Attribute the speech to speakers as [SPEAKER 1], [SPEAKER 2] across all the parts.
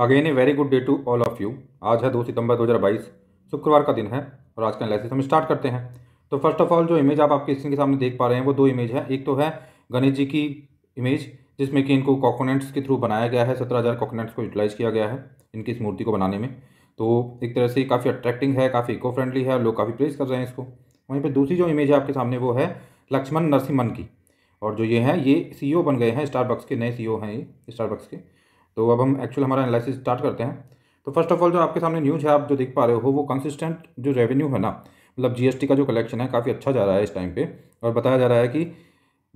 [SPEAKER 1] Again a very good day to all of you आज है दो सितंबर 2022 शुक्रवार का दिन है और आज का एनालिसिस हम स्टार्ट करते हैं तो फर्स्ट ऑफ ऑल जो इमेज आप आपके स्क्रीन के सामने देख पा रहे हैं वो दो इमेज है एक तो है गणेश जी की इमेज जिसमें कि इनको कॉकोनेट्स के थ्रू बनाया गया है सत्रह हज़ार कॉकोनेट्स को यूटिलाइज किया गया है इनकी इस मूर्ति को बनाने में तो एक तरह से काफ़ी अट्रैक्टिंग है काफ़ी इको फ्रेंडली है लोग काफ़ी प्रेस कर रहे हैं इसको वहीं पर दूसरी जो इमेज है आपके सामने वो है लक्ष्मण नरसिम्हन की और जो ये हैं ये सीईओ बन गए हैं स्टारबक्स के नए सीईओ हैं ये स्टारबक्स के तो अब हम एक्चुअल हमारा एनालिसिस स्टार्ट करते हैं तो फर्स्ट ऑफ ऑल जो आपके सामने न्यूज़ है आप जो देख पा रहे हो वो कंसिस्टेंट जो रेवेन्यू है ना मतलब जीएसटी का जो कलेक्शन है काफ़ी अच्छा जा रहा है इस टाइम पे और बताया जा रहा है कि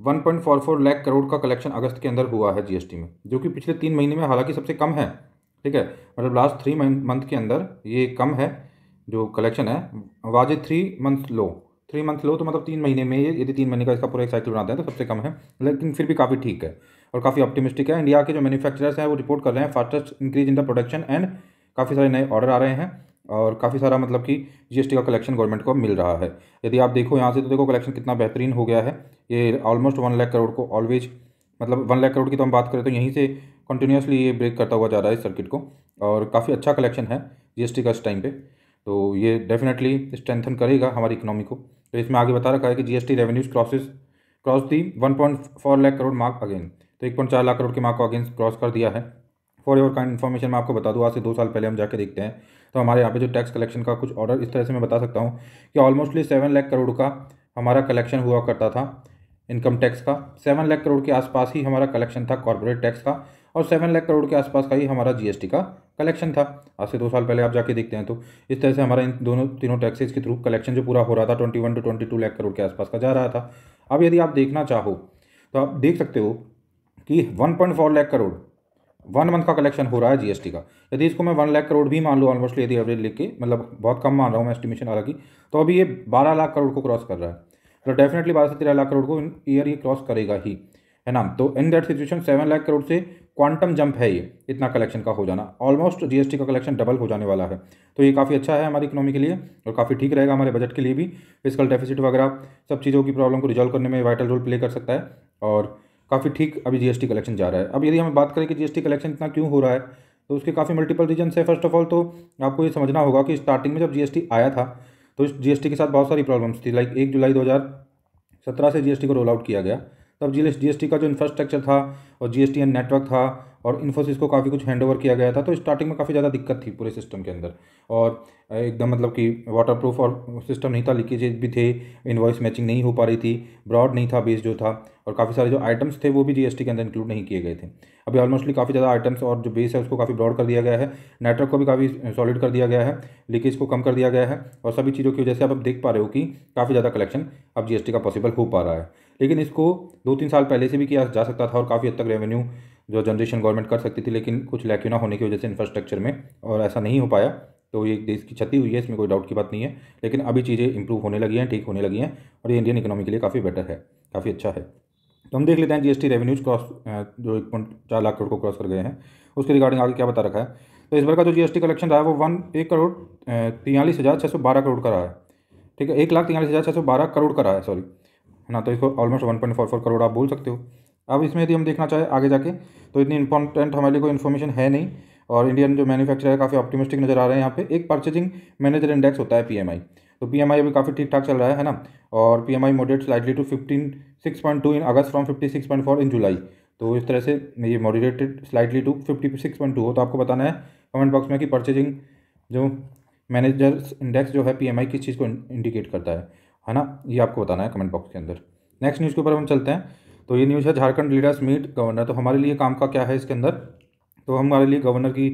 [SPEAKER 1] 1.44 लाख करोड़ का कलेक्शन अगस्त के अंदर हुआ है जीएसटी में जो कि पिछले तीन महीने में हालांकि सबसे कम है ठीक है मतलब लास्ट थ्री मंथ के अंदर ये कम है जो कलेक्शन है वाजे three month low three month low तो मतलब तीन महीने में ये यदि तीन महीने का इसका पूरा एक साइकिल बनाते हैं तो सबसे कम है लेकिन फिर भी काफ़ी ठीक है और काफ़ी ऑप्टिमिस्टिक है इंडिया के जो मैन्युफैक्चरर्स हैं वो रिपोर्ट कर रहे हैं fastest increase in the production and काफ़ी सारे नए ऑर्डर आ रहे हैं और काफ़ी सारा मतलब कि जीएसटी का कलेक्शन गवर्नमेंट को मिल रहा है यदि आप देखो यहाँ से तो देखो कलेक्शन कितना बेहतरीन हो गया है ये ऑलमोस्ट वन लाख करोड़ को ऑलवेज मतलब वन लाख करोड़ की तो हम बात करें तो यहीं से कंटिन्यूसली ये ब्रेक करता हुआ जा रहा है इस सर्किट को और काफ़ी अच्छा कलेक्शन है जीएसटी का इस टाइम पे तो ये डेफिनेटली स्ट्रेंथन करेगा हमारी इकोनॉमी को तो इसमें आगे बता रखा है कि GST revenues crosses cross the one point four lakh crore mark again तो एक पॉइंट चार लाख करोड़ की मार्क को अगेंस्ट क्रॉस कर दिया है फॉर योर काइंड इन्फॉर्मेशन मैं आपको बता दूँ आज से दो साल पहले हम जाके देखते हैं तो हमारे यहाँ पे जो टैक्स कलेक्शन का कुछ ऑर्डर इस तरह से मैं बता सकता हूँ कि ऑलमोस्टली सेवन लाख करोड़ का हमारा कलेक्शन हुआ करता था इनकम टैक्स का सेवन लाख करोड़ के आसपास ही हमारा कलेक्शन था कॉरपोरेट टैक्स का और सेवन लाख करोड़ के आसपास का ही हमारा जीएसटी का कलेक्शन था आज से दो साल पहले आप जाके देखते हैं तो इस तरह से हमारा इन दोनों तीनों टैक्सेस के थ्रू कलेक्शन जो पूरा हो रहा था twenty one two twenty two lakh crore के आसपास का जा रहा था अब यदि आप देखना चाहो तो आप देख सकते हो कि 1.4 लाख करोड़ वन मंथ का कलेक्शन हो रहा है जीएसटी का यदि इसको मैं वन लाख करोड़ भी मान लूँ ऑलमोस्ट यदि एवरेज लेके मतलब बहुत कम मान रहा हूँ मैं एस्टिमेशन हालांकि तो अभी ये बारह लाख करोड़ को क्रॉस कर रहा है तो डेफिनेटली बारह से तेरह लाख करोड़ को ईयर ये क्रॉस करेगा ही है ना तो in that situation seven lakh crore से क्वांटम जंप है ये इतना कलेक्शन का हो जाना ऑलमोस्ट जीएसटी का कलेक्शन डबल हो जाने वाला है तो ये काफ़ी अच्छा है हमारी इकोनॉमी के लिए और काफ़ी ठीक रहेगा हमारे बजट के लिए भी फिजिकल डेफिसिट वगैरह सब चीज़ों की प्रॉब्लम को रिजॉल्व करने में वाइटल रोल प्ले कर सकता है और काफ़ी ठीक अभी जीएसटी कलेक्शन जा रहा है अब यदि हम बात करें कि जीएसटी कलेक्शन इतना क्यों हो रहा है तो उसके काफ़ी मल्टीपल रीजन्स है फर्स्ट ऑफ ऑल तो आपको ये समझना होगा कि स्टार्टिंग में जब जीएसटी आया था तो इस जीएसटी के साथ बहुत सारी प्रॉब्लम्स थी लाइक एक जुलाई दो से जीएसटी को रोल आउट किया गया तब जी जीएसटी का जो इंफ्रास्ट्रक्चर था और जीएसटी एंड नेटवर्क था और इन्फोसिस को काफ़ी कुछ हैंड ओवर किया गया था तो स्टार्टिंग में काफ़ी ज़्यादा दिक्कत थी पूरे सिस्टम के अंदर और एकदम मतलब कि वाटर प्रूफ और सिस्टम नहीं था लीकेजेज भी थे इन्वॉइस मैचिंग नहीं हो पा रही थी ब्रॉड नहीं था बेस जो था और काफ़ी सारे जो आइटम्स थे वो भी जीएसटी के अंदर इंक्लूड नहीं किए गए थे अभी ऑलमोस्टली काफ़ी ज़्यादा आइटम्स और जो बेस है उसको काफ़ी ब्रॉड कर दिया गया है नेटवर्क को भी काफ़ी सॉलिड कर दिया गया है लीकेज को कम कर दिया गया है और सभी चीज़ों की वजह से अब आप देख पा रहे हो कि काफ़ी ज़्यादा कलेक्शन अब जीएसटी का पॉसिबल हो पा रहा है लेकिन इसको दो तीन साल पहले से भी किया जा सकता था और काफ़ी हद तक रेवेन्यू जो जनरेशन गवर्नमेंट कर सकती थी लेकिन कुछ लैक्यूना होने की वजह से इंफ्रास्ट्रक्चर में और ऐसा नहीं हो पाया तो ये देश की क्षति हुई है इसमें कोई डाउट की बात नहीं है लेकिन अभी चीज़ें इंप्रूव होने लगी हैं ठीक होने लगी हैं और ये इंडियन इकोनॉमी के लिए काफ़ी बेटर है काफ़ी अच्छा है तो हम देख लेते हैं जीएसटी रेवेन्यूज क्रॉस जो एक पॉइंट चार लाख करोड़ को क्रॉस कर गए हैं उसके रिगार्डिंग आगे क्या बता रखा है तो इस बार का जो जीएसटी कलेक्शन रहा है वो वन एक करोड़ तियालीस हज़ार छः सौ बारह करोड़ का रहा है ठीक है एक लाख तियालीस हज़ार छः सौ बारह करोड़ का रहा है सॉरी है ना तो इसको almost one point four four crore आप बोल सकते हो अब इसमें यदि हम देखना चाहें आगे जाके तो इतनी इंपॉर्टेंट हमारे लिए कोई इन्फॉर्मेशन है नहीं और इंडियन जो मैन्युफैक्चरर है काफ़ी ऑप्टिमिस्टिक नजर आ रहे हैं यहाँ पे एक परचेजिंग मैनेजर इंडेक्स होता है पीएमआई तो पीएमआई अभी काफ़ी ठीक ठाक चल रहा है ना और PMI moderate slightly to fifteen six point two in August from fifty six point four in July तो इस तरह से ये moderated slightly to fifty six point two हो तो आपको बताना है कमेंट बॉक्स में कि परचेजिंग जो मैनेजर्स इंडेक्स जो है आई किस चीज़ को इंडिकेट करता है है ना ये आपको बताना है कमेंट बॉक्स के अंदर नेक्स्ट न्यूज़ के ऊपर हम चलते हैं तो ये न्यूज़ है झारखंड लीडर्स मीट गवर्नर तो हमारे लिए काम का क्या है इसके अंदर तो हमारे लिए गवर्नर की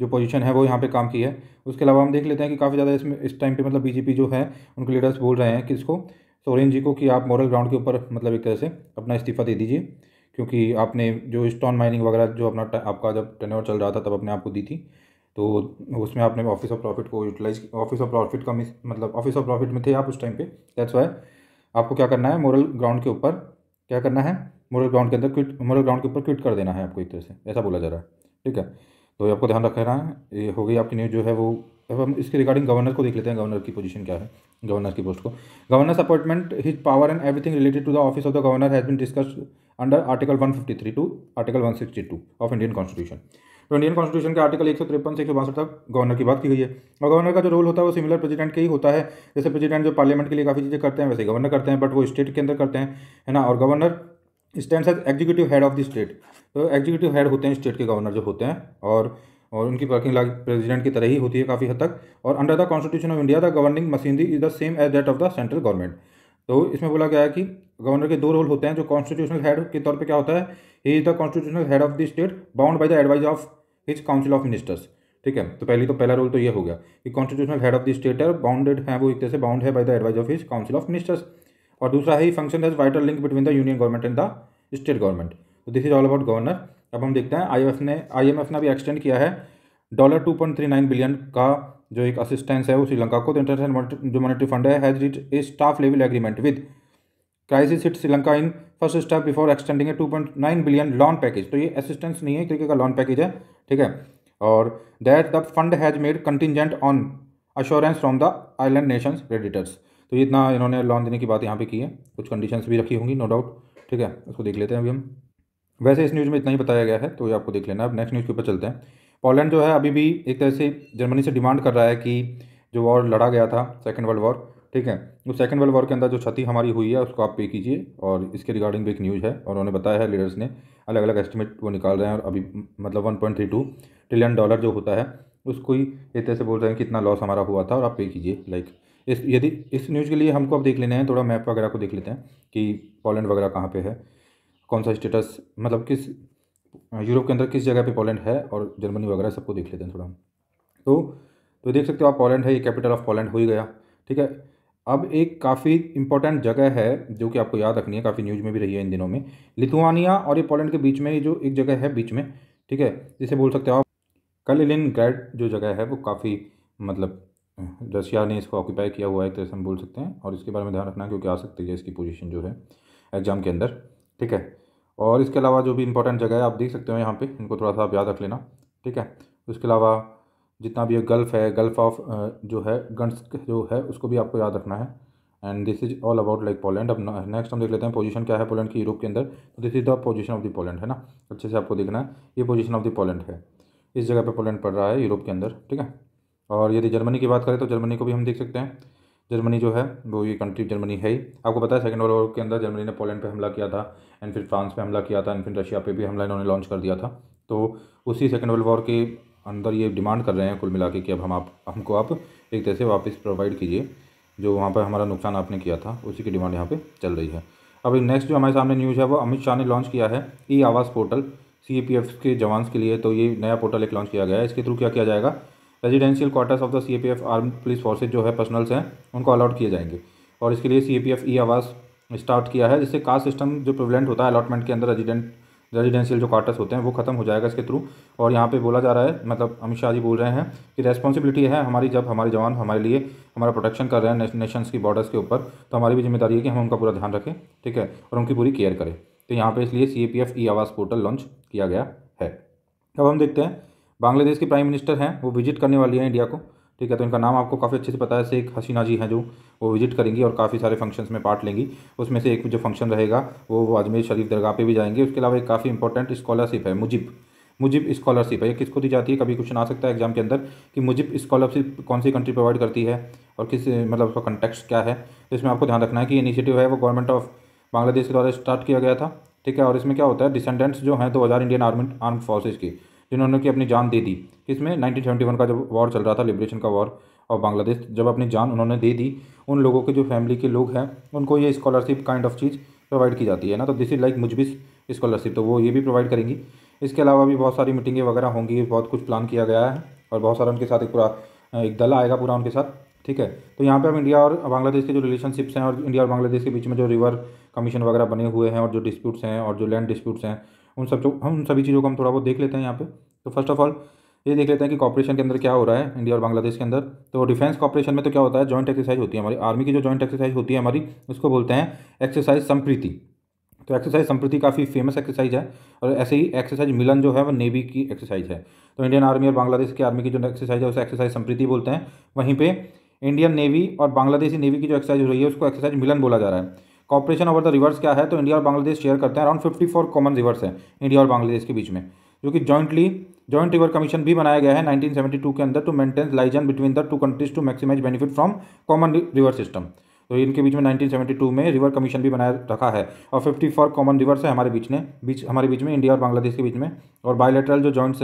[SPEAKER 1] जो पोजीशन है वो यहाँ पे काम की है उसके अलावा हम देख लेते हैं कि काफ़ी ज़्यादा इसमें इस टाइम पे मतलब बीजेपी जो है उनके लीडर्स बोल रहे हैं कि इसको सोरेन तो जी को कि आप मॉरल ग्राउंड के ऊपर मतलब एक तरह से अपना इस्तीफा दे दीजिए क्योंकि आपने जो स्टोन माइनिंग वगैरह जो अपना आपका जब टेनवर चल रहा था तब अपने आपको दी थी तो उसमें आपने ऑफिस ऑफ प्रॉफिट को यूटिलाइज ऑफिस ऑफ प्रॉफिट का मतलब ऑफिस ऑफ प्रॉफिट में थे आप उस टाइम पर दैट्स वाई आपको क्या करना है मॉरल ग्राउंड के ऊपर क्या करना है मोरल ग्राउंड के अंदर क्विट मोरल ग्राउंड के ऊपर क्विट कर देना है आपको एक तरह से ऐसा बोला जा रहा है ठीक है तो ये आपको ध्यान रखना है ये हो गई आपकी न्यूज़ जो है वो अब हम इसके रिगार्डिंग गवर्नर को देख लेते हैं गवर्नर की पोजीशन क्या है गवर्नर की पोस्ट को governor appointment his power and everything related to the office of the governor has been discussed under article 153 to article 162 of Indian constitution तो इंडियन कॉन्स्टिट्यूशन के आर्टिकल एक सौ तिरपन से एक सौ बासठ तक गवर्नर की बात की गई है और गवर्नर का जो रोल होता है वो सिमिलर प्रेसिडेंट के ही होता है जैसे प्रेसिडेंट जो पार्लियामेंट के लिए काफ़ी चीज़ें करते हैं वैसे गवर्नर करते हैं बट वो स्टेट के अंदर करते हैं है ना और governor stand as executive head of the state तो एग्जीक्यूटिव हेड होते हैं स्टेट के गवर्नर जो होते हैं और और उनकी वर्किंग लाइफ प्रेसिडेंट की तरह ही होती है काफ़ी हद तक और under the constitution of India the governing machinery is the same as that of the central government तो इसमें बोला गया है कि गवर्नर के दो रोल होते हैं जो कॉन्स्टिट्यूशनल हेड के तौर पे क्या होता है he is the constitutional head of the state bound by the advise of his council of ministers ठीक है तो पहली तो पहला रोल तो ये हो गया कि constitutional head of the state है बाउंडेड है वो एक तरह से बाउंड है by the advise of his council of ministers और दूसरा है function has vital link between the union government and the state government तो this is all about governor अब हम देखते हैं आईएमएफ ने आईएमएफ ने भी एक्सटेंड किया है dollar two point three nine billion का जो एक असिस्टेंस है वो श्रीलंका को तो इंटरनेशनल जो मॉनिटरी फंड है has reach a staff level agreement with crisis hit Sri Lanka in first step before extending a two point nine billion loan package तो ये असिस्टेंस नहीं है क्योंकि का लॉन पैकेज है ठीक है और that the fund has made contingent on assurance from the island nations creditors तो ये इतना इन्होंने लोन देने की बात यहाँ पे की है कुछ कंडीशंस भी रखी होंगी नो डाउट ठीक है उसको देख लेते हैं अभी हम वैसे इस न्यूज़ में इतना ही बताया गया है तो ये आपको देख लेना अब नेक्स्ट न्यूज़ के ऊपर चलते हैं पोलैंड जो है अभी भी एक तरह से जर्मनी से डिमांड कर रहा है कि जो वॉर लड़ा गया था सेकेंड वर्ल्ड वॉर ठीक है तो सेकंड वर्ल्ड वॉर के अंदर जो क्षति हमारी हुई है उसको आप पे कीजिए और इसके रिगार्डिंग भी एक न्यूज़ है और उन्होंने बताया है लीडर्स ने अलग अलग एस्टिमेट वो निकाल रहे हैं और अभी मतलब one point three two trillion dollar जो होता है उसको ही एक तरह से बोल रहे हैं कि इतना लॉस हमारा हुआ था और आप पे कीजिए लाइक इस यदि इस न्यूज़ के लिए हमको अब देख लेने हैं थोड़ा मैप वगैरह को देख लेते हैं कि पोलैंड वगैरह कहाँ पे है कौन सा स्टेटस मतलब किस यूरोप के अंदर किस जगह पे पोलैंड है और जर्मनी वगैरह सबको देख लेते हैं थोड़ा तो तो देख सकते हो आप पोलैंड है ये कैपिटल ऑफ पोलैंड हो ही गया ठीक है अब एक काफ़ी इंपॉर्टेंट जगह है जो कि आपको याद रखनी है काफ़ी न्यूज़ में भी रही है इन दिनों में लिथुआनिया और ये पोलैंड के बीच में ये जो एक जगह है बीच में ठीक है जिसे बोल सकते हो आप कलिलिन ग्रेड जो जगह है वो काफ़ी मतलब रशिया ने इसको ऑक्यूपाई किया हुआ है तो हम बोल सकते हैं और इसके बारे में ध्यान रखना क्योंकि आ सकती है इसकी पोजीशन जो है एग्ज़ाम के अंदर ठीक है और इसके अलावा जो भी इंपॉर्टेंट जगह है आप देख सकते हो यहाँ पर इनको थोड़ा सा आप याद रख लेना ठीक है उसके अलावा जितना भी गल्फ़ है गल्फ़ ऑफ जो है गन्स जो है उसको भी आपको याद रखना है and this is all about like Poland अब नेक्स्ट हम देख लेते हैं पोजीशन क्या है पोलैंड की यूरोप के अंदर तो this is the position of the Poland है ना अच्छे से आपको देखना है ये पोजीशन ऑफ द पोलैंड है इस जगह पे पोलैंड पड़ रहा है यूरोप के अंदर ठीक है और यदि जर्मनी की बात करें तो जर्मनी को भी हम देख सकते हैं जर्मनी जो है वो ये कंट्री जर्मनी है ही आपको पता है सेकेंड वर्ल्ड वॉर के अंदर जर्मनी ने पोलैंड पर हमला किया था एंड फिर फ्रांस पर हमला किया था एंड फिर रशिया पर भी हमला इन्होंने लॉन्च कर दिया था तो उसी सेकेंड वर्ल्ड वॉर के अंदर ये डिमांड कर रहे हैं कुल मिला के कि अब हम आप हमको आप एक तरह से वापस प्रोवाइड कीजिए जो वहाँ पर हमारा नुकसान आपने किया था उसी की डिमांड यहाँ पर चल रही है अब नेक्स्ट जो हमारे सामने न्यूज़ है वो अमित शाह ने लॉन्च किया है ई आवास पोर्टल सी के जवान्स के लिए तो ये नया पोर्टल एक लॉन्च किया गया है इसके थ्रू क्या किया जाएगा residential quarters of the C arm police forces जो है पर्सनल्स हैं उनको अलॉट किए जाएंगे और इसके लिए सी ए पी एफ ई आवास स्टार्ट किया है जिससे कास्ट सिस्टम जो प्रिवलेंट होता है अलॉटमेंट के अंदर रेजिडेंट रेजिडेंशियल जो क्वार्टर्स होते हैं वो खत्म हो जाएगा इसके थ्रू और यहाँ पे बोला जा रहा है मतलब अमित शाह जी बोल रहे हैं कि रेस्पॉन्सिबिलिटी है हमारी जब हमारे जवान हमारे लिए हमारा प्रोटेक्शन कर रहे हैं नेशंस की बॉर्डर्स के ऊपर तो हमारी भी जिम्मेदारी है कि हम उनका पूरा ध्यान रखें ठीक है और उनकी पूरी केयर करें तो यहाँ पर इसलिए सी ए पी एफ ई आवास पोर्टल लॉन्च किया गया है अब हम देखते हैं बांग्लादेश की प्राइम मिनिस्टर हैं वो विजिट करने वाली हैं इंडिया को ठीक है तो इनका नाम आपको काफ़ी अच्छे से पता है शेख हसीना जी हैं जो वो विजिट करेंगी और काफ़ी सारे फंक्शंस में पार्ट लेंगी उसमें से एक जो फंक्शन रहेगा वो, वो अजमेर शरीफ दरगाह पे भी जाएंगे उसके अलावा एक काफ़ी इंपॉर्टेंट स्कॉलरशिप है मुजिब मुजिब स्कॉलरशिप है ये किसको दी जाती है कभी क्वेश्चन आ सकता है एग्जाम के अंदर कि मुजिब स्कॉलरशिप कौन सी कंट्री प्रोवाइड करती है और किस मतलब उसका कंटेक्ट क्या है तो इसमें आपको ध्यान रखना है कि इनिशिएटिव है वो गवर्नमेंट ऑफ बांग्लादेश के द्वारा स्टार्ट किया गया था ठीक है और इसमें क्या होता है डिसेंडेंट्स जो हैं दो हज़ार इंडियन आर्मी आर्म फोर्सेज की जिन्होंने कि अपनी जान दे दी इसमें वन का जब वॉर चल रहा था लिब्रेशन का वॉर और बांग्लादेश जब अपनी जान उन्होंने दे दी उन लोगों के जो फैमिली के लोग हैं उनको ये स्कॉलरशिप काइंड ऑफ चीज़ प्रोवाइड की जाती है ना तो दिस इज़ लाइक मुझ भी स्कॉलरशिप तो वो ये भी प्रोवाइड करेंगी इसके अलावा भी बहुत सारी मीटिंगें वगैरह होंगी बहुत कुछ प्लान किया गया है और बहुत सारा उनके साथ एक पूरा एक दल आएगा पूरा उनके साथ ठीक है तो यहाँ पे हम इंडिया और बांग्लादेश के जो रिलेशनशिप्स हैं और इंडिया और बांग्लादेश के बीच में जो रिवर कमीशन वगैरह बने हुए हैं और जो डिस्प्यूट्स हैं और जो लैंड डिस्प्यूट्स हैं उन सब हम उन सभी चीज़ों को हम थोड़ा बहुत देख लेते हैं यहाँ पे तो फर्स्ट ऑफ ऑल ये देख लेते हैं कि कॉपरेशन के अंदर क्या हो रहा है इंडिया और बांग्लादेश के अंदर तो डिफेंस कॉपरेशन में तो क्या होता है जॉइंट एक्सरसाइज होती है हमारी आर्मी की जो जॉइंट एक्सरसाइज होती है हमारी उसको बोलते हैं एक्सरसाइज संप्रीति तो एक्सरसाइज संप्रति काफ़ी फेमस एक्सरसाइज है और ऐसे ही एक्सरसाइज मिलन जो है वो नेवी की एक्सरसाइज है तो इंडियन आर्मी और बांग्लादेश की आर्मी की जो एक्सरसाइज है उसे एक्सरसाइज संप्रति बोलते हैं वहीं पर इंडियन नेवी और बांग्लादेशी नेवी की जो एक्सरसाइज हो रही है उसको एक्सरसाइज मिलन बोला जा रहा है कॉपरेशन ओवर द रिवर्स क्या है तो इंडिया और बांग्लादेश शेयर करते हैं around fifty four common rivers हैं इंडिया और बांग्लादेश के बीच में जो कि जॉइंटली जॉइंट रिवर कमीशन भी बनाया गया है 1972 के अंदर to maintain liaison between the two countries to maximise benefit from common river system तो इनके बीच में 1972 में रिवर कमीशन भी बनाया रखा है और 54 फोर कॉमन रिवर्स है हमारे बीच ने बीच हमारे बीच में इंडिया और बांग्लादेश के बीच में और बायोलेटरल जो joint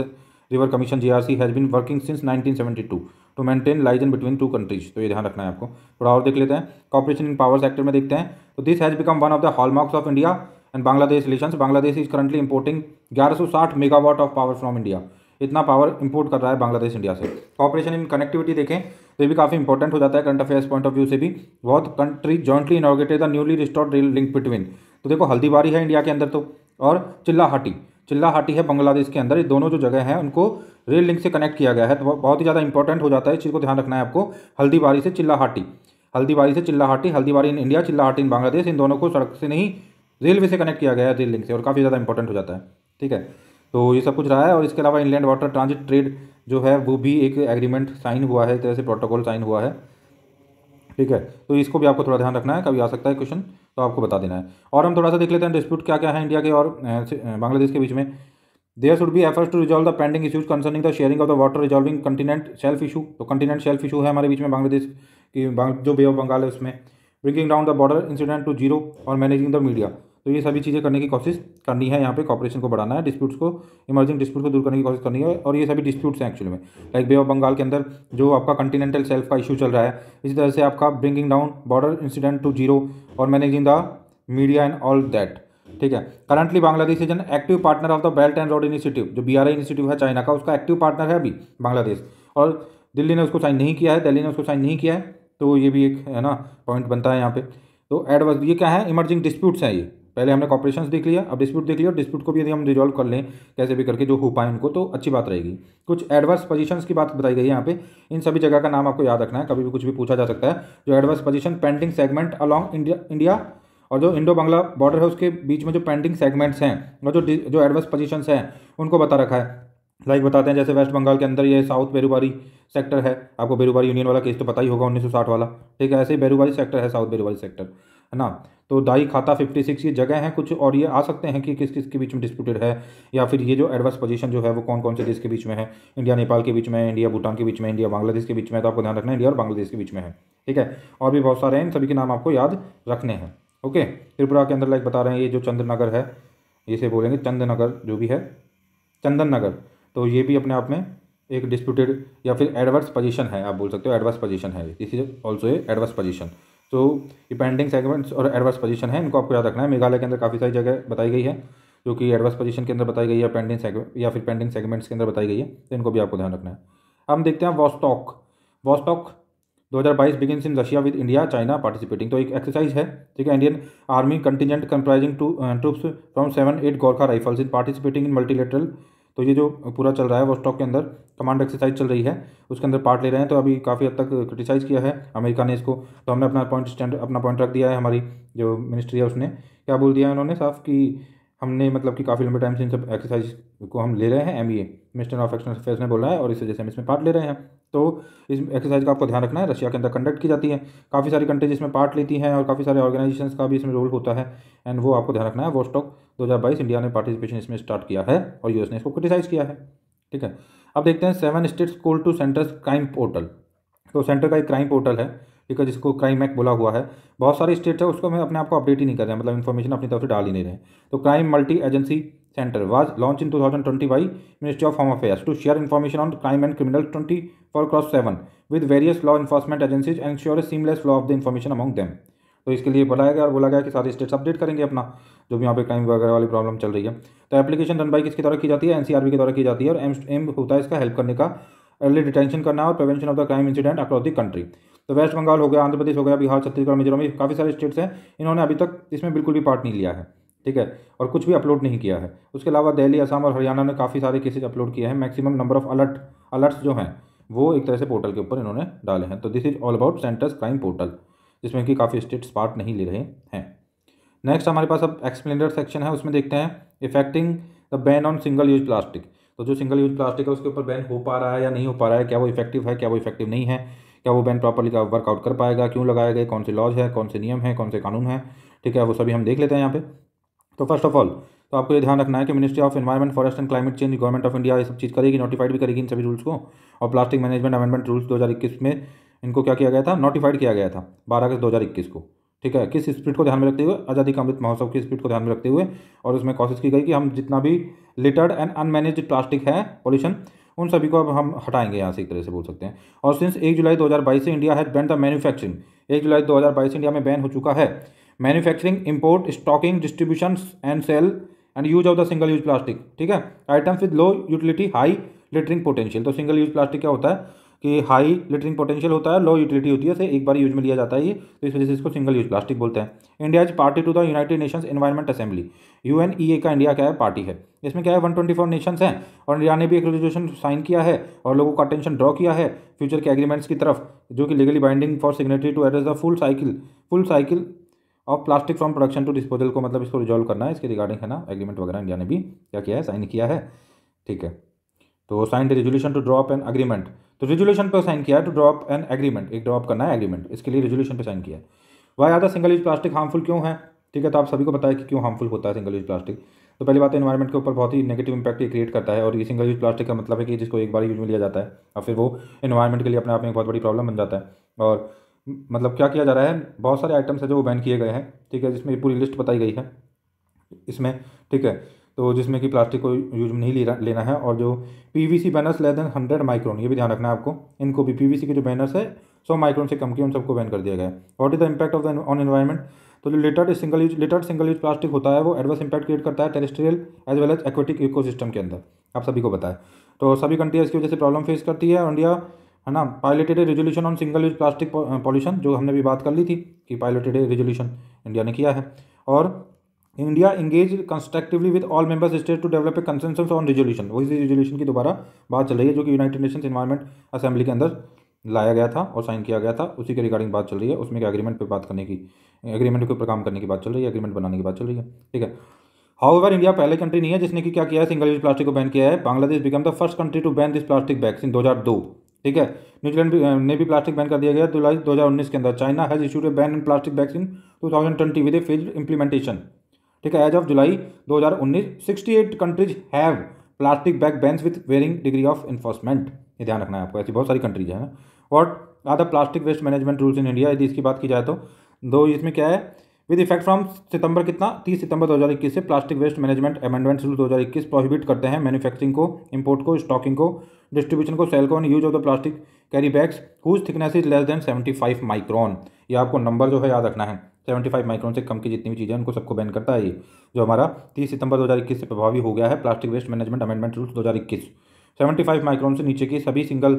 [SPEAKER 1] river commission J R C has been working since two to maintain liaison between two countries तो ये ध्यान रखना है आपको थोड़ा और देख लेते हैं कॉपरेशन इन पावर सेक्टर में देखते हैं तो this has become one of the hallmarks of India and Bangladesh relation Bangladesh is currently importing ग्यारह सौ साठ megawatt of power from India इतना पावर इंपोर्ट कर रहा है बांग्लादेश इंडिया से कॉपरेशन इन कनेक्टिविटी देखें तो ये भी काफ़ी इंपॉर्टेंट हो जाता है current affairs point of view से भी बहुत country jointly inaugurated the newly restored rail link between तो देखो हल्दीबारी है इंडिया के अंदर तो और चिल्ला हाटी चिल्लाहाटी है बांग्लादेश के अंदर ये दोनों जो जगह हैं उनको रेल लिंक से कनेक्ट किया गया है तो बहुत ही ज़्यादा इंपॉर्टेंट हो जाता है इस चीज़ को ध्यान रखना है आपको हल्दीबारी से चिल्लाहाटी हल्दीबारी से Chilahati Haldibari in India Chilahati in Bangladesh इन दोनों को सड़क से नहीं रेलवे से कनेक्ट किया गया है रेल लिंक से और काफ़ी ज़्यादा इंपॉर्टेंट हो जाता है ठीक है तो ये सब कुछ रहा है और इसके अलावा इंग्लैंड वाटर ट्रांजिट ट्रेड जो है वो भी एक एग्रीमेंट साइन हुआ है तरह से प्रोटोकॉल साइन हुआ है ठीक है तो इसको भी आपको थोड़ा ध्यान रखना है कभी आ सकता है क्वेश्चन तो आपको बता देना है और हम थोड़ा सा देख लेते हैं डिस्प्यूट क्या क्या है इंडिया के और बांग्लादेश के बीच में there should be efforts to resolve the pending issues concerning the sharing of the water resolving continent shelf issue तो कंटिनेंट शेल्फ इशू है हमारे बीच में बांग्लादेश की जो बे ऑफ बंगाल है उसमें bringing down the border incident to zero और मैनेजिंग द मीडिया तो ये सभी चीज़ें करने की कोशिश करनी है यहाँ पे कॉपरेशन को बढ़ाना है डिस्प्यूट्स को इमर्जिंग डिस्प्यूट को दूर करने की कोशिश करनी है और ये सभी डिस्प्यूट्स हैं एक्चुअली में लाइक बे ऑफ बंगाल के अंदर जो आपका कंटिनेंटल सेल्फ का इशू चल रहा है इसी तरह से आपका bringing down border incident to zero और managing the media and all that ठीक है currently Bangladesh is an active partner of the belt and road initiative जो बी आर इनिशिएटिव है चाइना का उसका एक्टिव पार्टनर है अभी बांग्लादेश और दिल्ली ने उसको साइन नहीं किया है दिल्ली ने उसको साइन नहीं किया है तो ये भी एक है ना पॉइंट बनता है यहाँ पे तो एडवर्स ये क्या है इमर्जिंग डिस्प्यूट्स हैं ये पहले हमने कॉपरेशन देख लिया अब डिस्प्यूट देख लिया और डिस्प्यूट को भी यदि हम रिजॉल्व कर लें कैसे भी करके जो हो पाए उनको तो अच्छी बात रहेगी कुछ एडवर्स पोजीशंस की बात बताई गई है यहाँ पे इन सभी जगह का नाम आपको याद रखना है कभी भी कुछ भी पूछा जा सकता है जो adverse position pending segment along India India और जो इंडो बांग्ला बॉर्डर है उसके बीच में जो पेंडिंग सेगमेंट्स हैं और जो जो एडवर्स पोजिशन हैं उनको बता रखा है लाइक बताते हैं जैसे वेस्ट बंगाल के अंदर ये साउथ बेरूबारी सेक्टर है आपको बेरुबारी यूनियन वाला केस तो पता ही होगा 1960 वाला ठीक है ऐसे ही बेरूबारी सेक्टर है साउथ बेरुबारी सेक्टर है ना तो दाई खाता फिफ्टी सिक्स ये जगह हैं कुछ और ये आ सकते हैं कि किस किस के बीच में डिस्प्यूटेड है या फिर ये जो एडवर्स पोजीशन जो है वो कौन कौन से देश के बीच में है इंडिया नेपाल के बीच में इंडिया भूटान के बीच में इंडिया बांग्लादेश के बीच में तो आपको ध्यान रखना है इंडिया और बांग्लादेश के बीच में है ठीक है और भी बहुत सारे हैं इन सभी के नाम आपको याद रखने हैं ओके त्रिपुरा के अंदर लाइक बता रहे हैं ये जो चंद्रनगर है इसे बोलेंगे चंद्रनगर जो भी है चंदन नगर तो ये भी अपने आप में एक डिस्प्यूटेड या फिर एडवर्स पोजीशन है आप बोल सकते हो एडवर्स पोजीशन है this is also a adverse position तो ये पेंडिंग सेगमेंट्स और एडवर्स पोजीशन है इनको आपको याद रखना है मेघालय के अंदर काफ़ी सारी जगह बताई गई है जो कि एडवर्स पोजीशन के अंदर बताई गई है पेंडिंग सेगमेंट या फिर पेंडिंग सेगमेंट्स के अंदर बताई गई है तो इनको भी आपको ध्यान रखना है हम देखते हैं Vostok Vostok 2022 begins in Russia with India China participating तो एक एक्सरसाइज है ठीक है Indian army contingent comprising two troops from seven eight Gorkha rifles in participating in multilateral तो ये जो पूरा चल रहा है वो स्टॉक के अंदर कमांड एक्सरसाइज चल रही है उसके अंदर पार्ट ले रहे हैं तो अभी काफ़ी हद तक क्रिटिसाइज किया है अमेरिका ने इसको तो हमने अपना पॉइंट स्टैंड अपना पॉइंट रख दिया है हमारी जो मिनिस्ट्री है उसने क्या बोल दिया है उन्होंने साफ कि हमने मतलब कि काफ़ी लंबे टाइम से इन सब एक्सरसाइज को हम ले रहे हैं M E minister of external affairs ने बोला है और इस वजह से हम इसमें पार्ट ले रहे हैं तो इस एक्सरसाइज का आपको ध्यान रखना है रशिया के अंदर कंडक्ट की जाती है काफ़ी सारी कंट्रीज इसमें पार्ट लेती हैं और काफ़ी सारे ऑर्गेनाइजेशन का भी इसमें रोल होता है एंड वो आपको ध्यान रखना है वो स्टॉक दो इंडिया ने पार्टिसिपेशन इसमें स्टार्ट किया है और यूएस ने इसको क्रिटिसाइज़ किया है ठीक है अब देखते हैं seven states call to centre's crime portal तो सेंटर का एक क्राइम पोर्टल है बिकॉज इसको क्राइम एक्ट बोला हुआ है बहुत सारे स्टेट है उसको मैं अपने आप को अपडेट ही नहीं कर रहा मतलब इन्फॉर्मेशन अपनी तरफ से डाल ही नहीं रहे तो crime multi agency centre was launch in 2020 by ministry of home affairs to share information on crime and criminal twenty four cross seven with various law enforcement agencies and sure seamless flow of the information among them तो इसके लिए बुलाया गया और बोला गया कि सारे स्टेट्स अपडेट करेंगे अपना जो भी यहाँ पे क्राइम वगैरह वाली प्रॉब्लम चल रही है तो एप्लीकेशन रन बाई किसके द्वारा की जाती है एनसीआरबी के द्वारा की जाती है और एम एम होता है इसका हेल्प करने का अर्ली डिटेंशन करना और prevention of the crime incident across the country तो वेस्ट बंगाल हो गया आंध्र प्रदेश हो गया बिहार छत्तीसगढ़ मिजोरम ये काफ़ी सारे स्टेट्स हैं इन्होंने अभी तक इसमें बिल्कुल भी पार्ट नहीं लिया है ठीक है और कुछ भी अपलोड नहीं किया है उसके अलावा दिल्ली असम और हरियाणा ने काफ़ी सारे केसेज अपलोड किए हैं maximum number of alert alerts जो हैं वो एक तरह से पोर्टल के ऊपर इन्होंने डाले हैं तो this is all about centre's crime portal जिसमें कि काफ़ी स्टेट्स पार्ट नहीं ले रहे हैं नेक्स्ट हमारे पास अब एक्सप्लेनर सेक्शन है उसमें देखते हैं effecting the ban on single use plastic तो जो सिंगल यूज प्लास्टिक है उसके ऊपर बैन हो पा रहा है या नहीं हो पा रहा है क्या वो इफेक्टिव है क्या वो इफेक्टिव नहीं है क्या वो बैन प्रॉपरली का वर्कआउट कर पाएगा क्यों लगाए गए कौन से लॉज है कौन से नियम है कौन से कानून है ठीक है वो सभी हम देख लेते हैं यहाँ पे तो फर्स्ट ऑफ ऑल तो आपको ये ध्यान रखना है कि ministry of environment forest and climate change government of India ये सब चीज़ करेगी नोटिफाइड भी करेगी इन सभी रूल्स को और प्लास्टिक मैनेजमेंट अमेंडमेंट रूल्स दो में इनको क्या किया गया था नोटिफाइड किया गया था बारह अगस्त दो को ठीक है किस स्पीड को ध्यान में रखते हुए आज़ादी का अमृत महोत्सव की स्पीड को ध्यान में रखते हुए और उसमें कोशिश की गई कि हम जितना भी लिटर्ड एंड अनमैनेज प्लास्टिक है पॉल्यूशन उन सभी को अब हम हटाएंगे यहाँ से एक तरह से बोल सकते हैं और सिंस एक जुलाई 2022 से India has ban the manufacturing एक जुलाई 2022 से इंडिया में बैन हो चुका है manufacturing import stocking distribution and sale and use of the single use plastic ठीक है items with low utility high littering potential तो सिंगल यूज प्लास्टिक क्या होता है कि हाई लिटरिंग पोटेंशियल होता है लो यूटिलिटी होती है इसे एक बार यूज में लिया जाता है ये तो इस वजह से इसको सिंगल यूज प्लास्टिक बोलते हैं India is party to the United Nations environment assembly U का इंडिया क्या है पार्टी है इसमें क्या है वन ट्वेंटी फोर नेशंस हैं और इंडिया ने भी एक रेजोल्यूशन साइन किया है और लोगों का अटेंशन ड्रॉ किया है फ्यूचर के एग्रीमेंट्स की तरफ जो कि legally binding for signatory to address the full cycle full cycle और plastic from production to disposal को मतलब इसको रिजॉल्व करना है इसके रिगार्डिंग है ना एग्रीमेंट वगैरह इंडिया ने भी क्या किया है साइन किया है ठीक है तो sign the resolution to draw up an agreement तो रेजुलेशन पर साइन किया है टू ड्रॉप एन एग्रीमेंट एक ड्रॉप करना है एग्रीमेंट इसके लिए रेजुलेशन पर साइन किया वह why are single use plastic harmful क्यों है ठीक है तो आप सभी को पता है कि क्यों हार्मफुल होता है सिंगल यूज प्लास्टिक तो पहली बात इन्वायरमेंट तो के ऊपर बहुत ही नेगेटिव इंपैक्ट ये क्रिएट करता है और ये सिंगल यूज प्लास्टिक का मतलब है कि जिसको एक बार यूज में लिया जाता है और फिर वो इन्वायरमेंट के लिए अपने आप में एक बहुत बड़ी प्रॉब्लम बन जाता है और मतलब क्या किया जा रहा है बहुत सारे आइटम्स हैं जो बैन किए गए हैं ठीक है जिसमें पूरी लिस्ट बताई गई है इसमें ठीक है तो जिसमें कि प्लास्टिक को यूज नहीं ले लेना है और जो P V C banners less than hundred micron ये भी ध्यान रखना है आपको इनको भी पी वी सी के जो बैनर्स है सौ माइक्रोन से कम की उन सबको बैन कर दिया गया है what is the impact of the on environment तो जो litter single use litter single use plastic होता है वो एडवर्स इंपैक्ट क्रिएट करता है terrestrial as well as aquatic system के अंदर आप सभी को बताए तो सभी कंट्रीज की वजह से प्रॉब्लम फेस करती है इंडिया है ना piloted resolution on single use plastic pollution जो हमने भी बात कर ली थी कि पायलटेड रेजोल्यूशन इंडिया ने किया है और India engage constructively with all members state to develop a consensus on resolution वही रिजोल्यूशन की दोबारा बात चल रही है जो कि यूनाइटेड नेशंस इन्वायरमेंट असेंबली के अंदर लाया गया था और साइन किया गया था उसी के रिगार्डिंग बात चल रही है उसमें एग्रीमेंट पर बात करने की एग्रीमेंट के ऊपर काम करने की बात चल रही है एग्रीमेंट बनाने की बात चल रही है ठीक है हाउ एवर इंडिया पहले कंट्री नहीं है जिसने कि क्या किया है सिंगल यूज प्लास्टिक को बैन किया है Bangladesh become the first country to ban this plastic bags in 2002 ठीक है न्यूजीलैंड ने भी प्लास्टिक बैन कर दिया गया जुलाई तो उन्नीस के अंदर China has issued a ban in plastic bags in twenty with a phase implementation ठीक है as of July 2019 68 countries have plastic bag bans with varying degree of enforcement ये ध्यान रखना है आपको ऐसी बहुत सारी कंट्रीज है ना और आधा plastic waste management rules in India यदि इसकी बात की जाए तो दो इसमें क्या है विद इफेक्ट फ्रॉम सितंबर कितना 30 सितंबर 2021 से plastic waste management amendment rule 2021 prohibit करते हैं मैन्युफैक्चरिंग को इंपोर्ट को स्टॉकिंग को डिस्ट्रीब्यूशन को सेल को and use of the plastic carry bags whose thickness is less than 75 micron ये आपको नंबर जो है याद रखना है सेवेंटी फाइव माइक्रोन से कम की जितनी भी चीज़ें उनको सबको बैन करता है ये जो हमारा तीस सितंबर 2021 से प्रभावी हो गया है plastic waste management amendment rules 2021 75 micron से नीचे की सभी सिंगल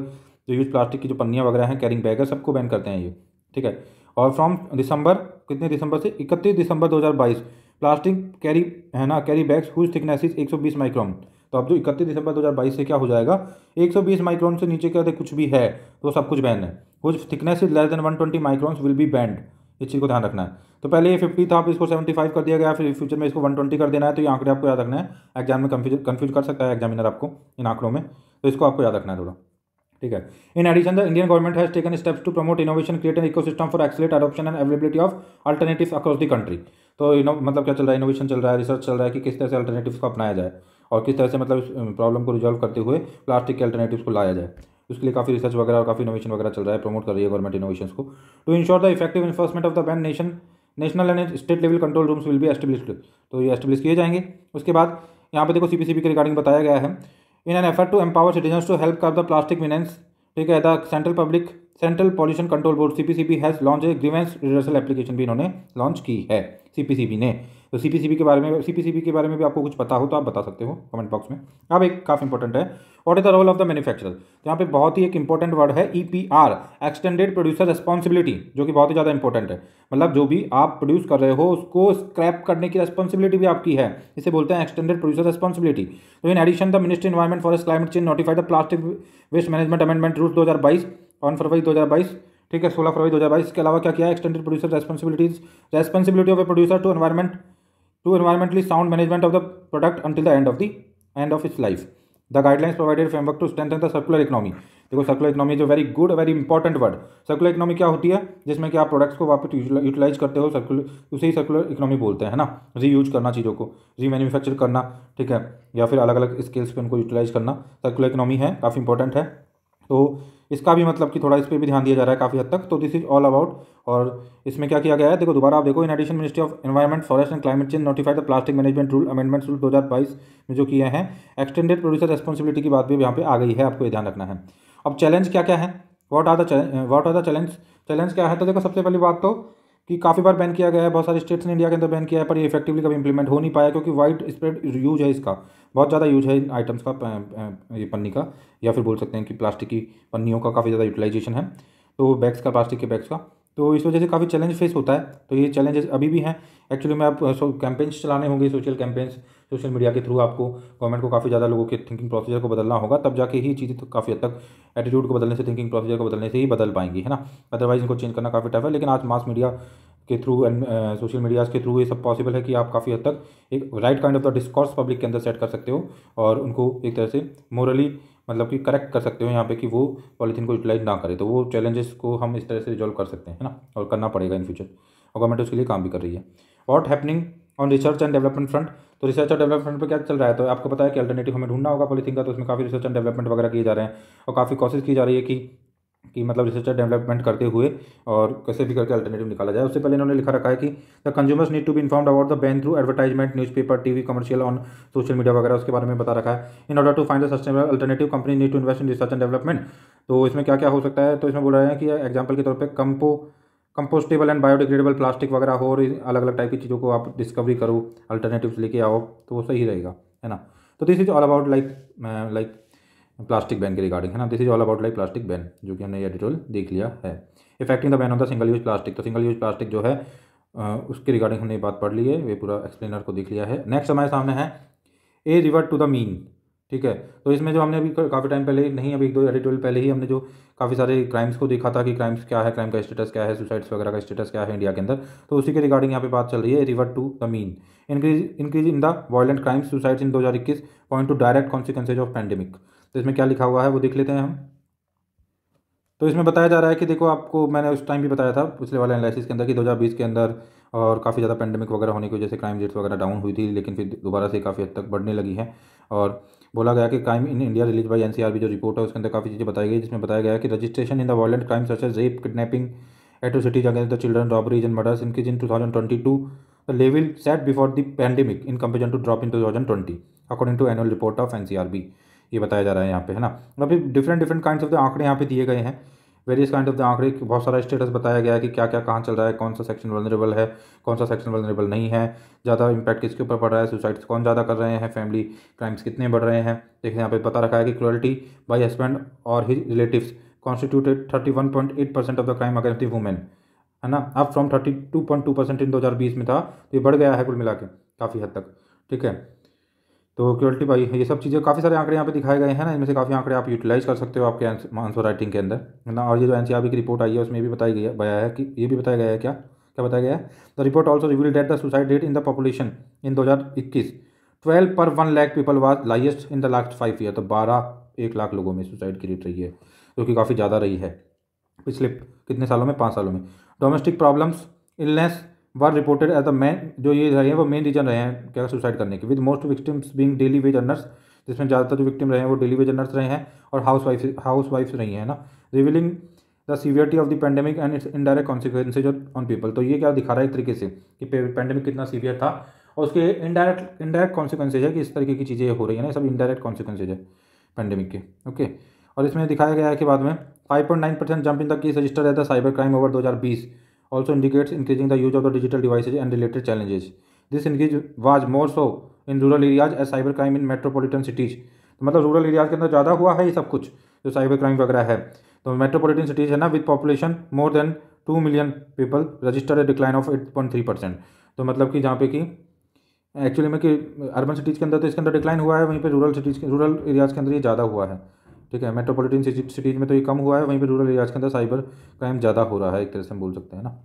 [SPEAKER 1] जो यूज प्लास्टिक की जो पन्नियाँ वगैरह हैं कैरिंग बैग है सबको बैन करते हैं ये ठीक है और फ्रॉम दिसंबर कितने दिसंबर से इकतीस दिसंबर दो प्लास्टिक कैरी है ना कैरी बैग्स हुज सौ बीस माइक्रोन तो अब जो इकतीस दिसंबर 2022 से क्या हो जाएगा 120 माइक्रोन से नीचे क्या कुछ भी है तो सब कुछ बैन है whose thickness is less than 120 micron will be banned इस चीज़ को ध्यान रखना है तो पहले ये फिफ्टी था आप इसको सेवेंटी फाइव कर दिया गया फिर फ्यूचर में इसको वन ट्वेंटी कर देना है तो ये आंकड़े आपको याद रखना है एग्जाम में कंफ्यूज कन्फ्यूज कर सकता है एग्जामिनर आपको इन आंकड़ों में तो इसको आपको याद रखना है थोड़ा ठीक है in addition the Indian government has taken steps to promote innovation create an ecosystem for accelerate adoption and availability of alternative across the country तो इनो मतलब क्या चल रहा है इनोवेशन चल रहा है रिसर्च चल रहा है कि किस तरह से अल्टरनेटिव को अपनाया जाए और किस तरह से मतलब प्रॉब्लम को रिजॉल्व करते हुए प्लास्टिक के अल्टरनेटिव को लाया जाए उसके लिए काफ़ी रिसर्च वगैरह और काफ़ी इनोवेशन वगैरह चल रहा है प्रमोट कर रही है गवर्नमेंट इनोवेशन को to ensure the effective enforcement of the ban nation national and state level control rooms will be establish तो ये एस्टेब्लिश किए जाएंगे उसके बाद यहाँ पे देखो सीपीसीबी के रिगार्डिंग बताया गया है in an effort to empower citizen to help curb the plastic menace ठीक है the central public central pollution control board C has launch a grievance redressal application भी इन्होंने लॉन्च की है बी ने तो सी के बारे में सी के बारे में भी आपको कुछ पता हो तो आप बता सकते हो कमेंट बॉक्स में अब एक काफ़ी इंपॉर्टेंट है what is the role of the तो यहाँ पे बहुत ही एक इंपॉर्टेंट वर्ड है E P R extended producer responsibility जो कि बहुत ही ज़्यादा इंपॉर्टेंट है मतलब जो भी आप प्रोड्यूस कर रहे हो उसको स्क्रैप करने की रिस्पॉन्सिबिलिटी भी आपकी है इसे बोलते हैं एक्सटेंडेड प्रोड्यूसर रिस्पॉन्सिबिलिटी तो in addition the ministry environment for climate change notified the plastic waste management amendment rule दो हज़ार बाईस फरवरी दो हज़ार बाईस ठीक है सोलह फरवरी दो हज़ार बाईस इसके अलावा क्या किया extended producer responsibilities responsibility of a producer to environment to environmentally sound management of the product until the end of the end of its life the guidelines provided framework to strengthen the circular economy देखो circular economy जो very good very important word circular economy क्या होती है जिसमें कि आप products को वापस यूटिलाइज करते हो सर्कुलर उसे ही सर्कुलर इकोनॉमी बोलते हैं ना री यूज करना चीज़ों को री मैन्युफैक्चर करना ठीक है या फिर अलग अलग स्किल्स पे उनको यूटिलाइज करना सर्कुलर इकोनॉमी है काफ़ी इंपॉर्टेंट है तो इसका भी मतलब कि थोड़ा इस पर भी ध्यान दिया जा रहा है काफ़ी हद तक तो दिस इज ऑल अबाउट और इसमें क्या किया गया है देखो दोबारा आप देखो in addition ministry of environment forest and climate change notified the plastic management rule amendment rule दो हज़ार में जो किए हैं एक्सटेंडेड प्रोड्यूसर रेस्पॉन्सिबिलिटी की बात भी यहाँ पे आ गई है आपको ये ध्यान रखना है अब चैलेंज क्या क्या है what are the what are the challenge challenge क्या है तो देखो सबसे पहली बात तो कि काफ़ी बार बैन किया गया है बहुत सारे स्टेट्स ने इंडिया के अंदर बैन किया है पर ये इफेक्टिवली कभी इंप्लीमेंट हो नहीं पाया क्योंकि वाइड स्प्रेड यूज है इसका बहुत ज़्यादा यूज है इन आइटम्स का ये पन्नी का या फिर बोल सकते हैं कि प्लास्टिक की पन्नियों का काफ़ी ज़्यादा यूटिलाइजेशन है तो बैग्स का प्लास्टिक के बैग्स का तो इस वजह से काफ़ी चैलेंज फेस होता है तो ये चैलेंजेस अभी भी हैं एक्चुअली में आप कैंपेन्स चलाने होंगे सोशल कैंपेन्स सोशल मीडिया के थ्रू आपको गवर्नमेंट को काफ़ी ज़्यादा लोगों के थिंकिंग प्रोसीजर को बदलना होगा तब जाके ही चीज़ें तो काफ़ी हद तक एटीट्यूड को बदलने से थिंकिंग प्रोसीजर को बदलने से ही बदल पाएंगी है ना अदरवाइज इनको चेंज करना काफ़ी टफ है लेकिन आज मास मीडिया के थ्रू एंड सोशल मीडियाज़ के थ्रू ये सब पॉसिबल है कि आप काफ़ी हद तक एक right kind of the discourse public के अंदर सेट कर सकते हो और उनको एक तरह से मोरली मतलब कि करेक्ट कर सकते हो यहाँ पे कि वो पॉलीथीन को यूटिलाइज ना करे तो वो चैलेंजेस को हम इस तरह से रिजॉल्व कर सकते हैं ना और करना पड़ेगा इन फ्यूचर और गवर्नमेंट उसके लिए काम भी कर रही है what happening on research and development front तो रिसर्च और डेवलपमेंट पर क्या चल रहा है तो आपको पता है कि अल्टरनेटिव हमें ढूंढना होगा पॉलिथिन का तो उसमें काफ़ी रिसर्च एंड डेवलपमेंट वगैरह किए जा रहे हैं और काफ़ी कोशिश की जा रही है कि कि मतलब रिसर्च एंड डेवलपमेंट करते हुए और कैसे भी करके अल्टरनेटिव निकाला जाए उससे पहले इन्होंने लिखा रखा है कि the consumers need to be inform about the ban through advertisement newspaper TV commercial on social media वगैरह उसके बारे में बता रखा है in order to find the sustainable alternative company need to invest in research and development तो इसमें क्या क्या हो सकता है तो इसमें बोल रहे हैं कि एग्जाम्पल के तौर पर compo compostable and biodegradable plastic वगैरह हो और अलग अलग टाइप की चीज़ों को आप डिस्कवरी करो अल्टरनेटिव्स लेके आओ तो वो सही रहेगा है ना तो this is all about like like plastic ban के रिगार्डिंग है ना this is all about like plastic ban जो कि हमने ये डिटोल देख लिया है effecting the ban of the single use plastic तो सिंगल यूज प्लास्टिक जो है उसके रिगार्डिंग हमने बात पढ़ ली है वे पूरा एक्सप्लेनर को देख लिया है नेक्स्ट हमारे सामने है a revert to the mean ठीक है तो इसमें जो हमने अभी काफ़ी टाइम पहले नहीं अभी एक दो एडिटोरियल पहले ही हमने जो काफ़ी सारे क्राइम्स को देखा था कि क्राइम्स क्या है क्राइम का स्टेटस क्या है सुसाइड्स वगैरह का स्टेटस क्या है इंडिया के अंदर तो उसी के रिगार्डिंग यहाँ पे बात चल रही है river to the mean increase increase in the violent crimes suicides in दो हज़ार इक्कीस point to direct consequences of pandemic तो इसमें क्या लिखा हुआ है वो देख लेते हैं हम तो इसमें बताया जा रहा है कि देखो आपको मैंने उस टाइम भी बताया था पिछले वाले एनालिसिस के अंदर कि 2020 के अंदर और काफ़ी ज़्यादा पेंडेमिक वगैरह होने की वजह से क्राइम रेट्स वगैरह डाउन हुई थी लेकिन फिर दोबारा से काफ़ी हद तक बढ़ने लगी है और बोला गया कि crime in India release by NCR जो रिपोर्ट है उसके अंदर काफ़ी चीज़ें बताई गई जिसमें बताया गया कि registration in the violent crime such rape kidnapping atrocities against the children robberies and murders increase in two thousand twenty two the level set before the pandemic in comparison to drop in two thousand twenty according to annual report of N ये बताया जा रहा है यहाँ पे है ना अभी different different kind of the आंकड़े यहाँ पे दिए गए हैं वेरियस काइंड ऑफ द आंकड़े बहुत सारा स्टेटस बताया गया है कि क्या क्या कहाँ चल रहा है कौन सा सेक्शन वनरेबल है कौन सा सेक्शन वनरेबल नहीं है ज़्यादा इंपैक्ट किसके ऊपर पड़ रहा है सुसाइड्स कौन ज़्यादा कर रहे हैं फैमिली क्राइम्स कितने बढ़ रहे हैं देखिए यहाँ पे पता रखा है कि cruelty by husband or his relatives constituted thirty one point eight percent of the crime against the women है ना अब from thirty two point two percent in दो हज़ार बीस में था तो ये बढ़ गया है कुल मिला के काफ़ी हद तक ठीक है तो क्योल्टी भाई है ये सब चीज़ें काफ़ी सारे आंकड़े यहाँ पे दिखाए गए हैं ना इनमें से काफ़ी आंकड़े आप यूटिलाइज़ कर सकते हो आपके आंसर राइटिंग के अंदर ना और ये जो एन की रिपोर्ट आई है उसमें भी बताया गया बया है कि ये भी बताया गया है क्या क्या बताया गया है the report also reveal that the suicide rate in the population in दो हज़ार इक्कीस twelve per one lakh people was highest in the last five year तो बारह एक लाख लोगों में सुसाइड की रेट रही है जो कि काफ़ी ज़्यादा रही है पिछले कितने सालों में पाँच सालों में domestic problems illness were reported as the man जो ये रहे हैं वो मेन रीजन रहे हैं क्या सुसाइड करने के with most victims being daily wage earners जिसमें ज़्यादातर जो विक्टिम रहे हैं वो डेली वेज अनर्स रहे हैं और हाउस वाइफ हाउस वाइफ्स रही हैं ना revealing the severity of the pandemic and its indirect consequences on people तो ये क्या दिखा रहा है एक तरीके से कि पेंडेमिक कितना सीवियर था और उसके इनडायरेक्ट इनडायरेक्ट कॉन्सिक्वेंसेज है कि इस तरीके की चीज़ें हो रही है ना सब इनडायरेक्ट कॉन्सिक्वेंसेज है पेंडेमिक के ओके और इसमें दिखाया गया है कि बाद में five point nine percent jump in the case register रहता है साइबर क्राइम ओवर दो हज़ार बीस also indicates increasing the use of the digital devices and related challenges. This increase was more so in rural areas as cyber crime in metropolitan cities. तो मतलब rural areas के अंदर ज़्यादा हुआ है ये सब कुछ जो साइबर क्राइम वगैरह है तो मेट्रोपॉलिटन सिटीज़ है ना with population more than two million people registered decline of eight point three percent तो मतलब कि जहाँ पे कि एक्चुअली में कि अर्बन सिटीज़ के अंदर तो इसके अंदर डिक्लाइन हुआ है वहीं पे रूरल सिटीज़ के रूरल एरियाज़ के अंदर ये ज़्यादा हुआ है ठीक है मेट्रोपोलिटन सिटीज़ में तो ये कम हुआ है वहीं पर रूरल एरियाज़ के अंदर साइबर क्राइम ज़्यादा हो रहा है एक तरह से हम बोल सकते हैं ना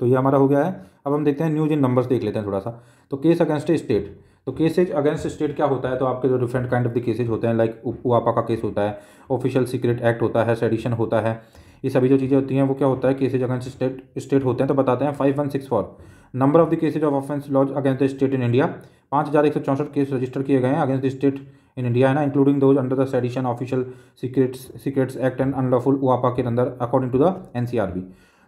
[SPEAKER 1] तो ये हमारा हो गया है अब हम देखते हैं न्यूज इन नंबर्स देख लेते हैं थोड़ा सा तो केस अगेंस्ट स्टेट तो केसेज अगेंस्ट स्टेट क्या होता है तो आपके जो different kind of the cases होते हैं लाइक उपवापा का केस होता है ऑफिशियल सीक्रेट एक्ट होता है सेडिशन होता है ये सभी जो चीज़ें होती हैं वो क्या होता है केसेज अगेंस्ट स्टेट स्टेट होते हैं तो बताते हैं five one six four number of the cases of offence lodge against the state in India पाँच हज़ार एक सौ चौंसठ केस रजिस्टर किए गए हैं against the state in India है ना including those under the sedition official secrets secrets act and unlawful UAPA के अंदर according to the N C R B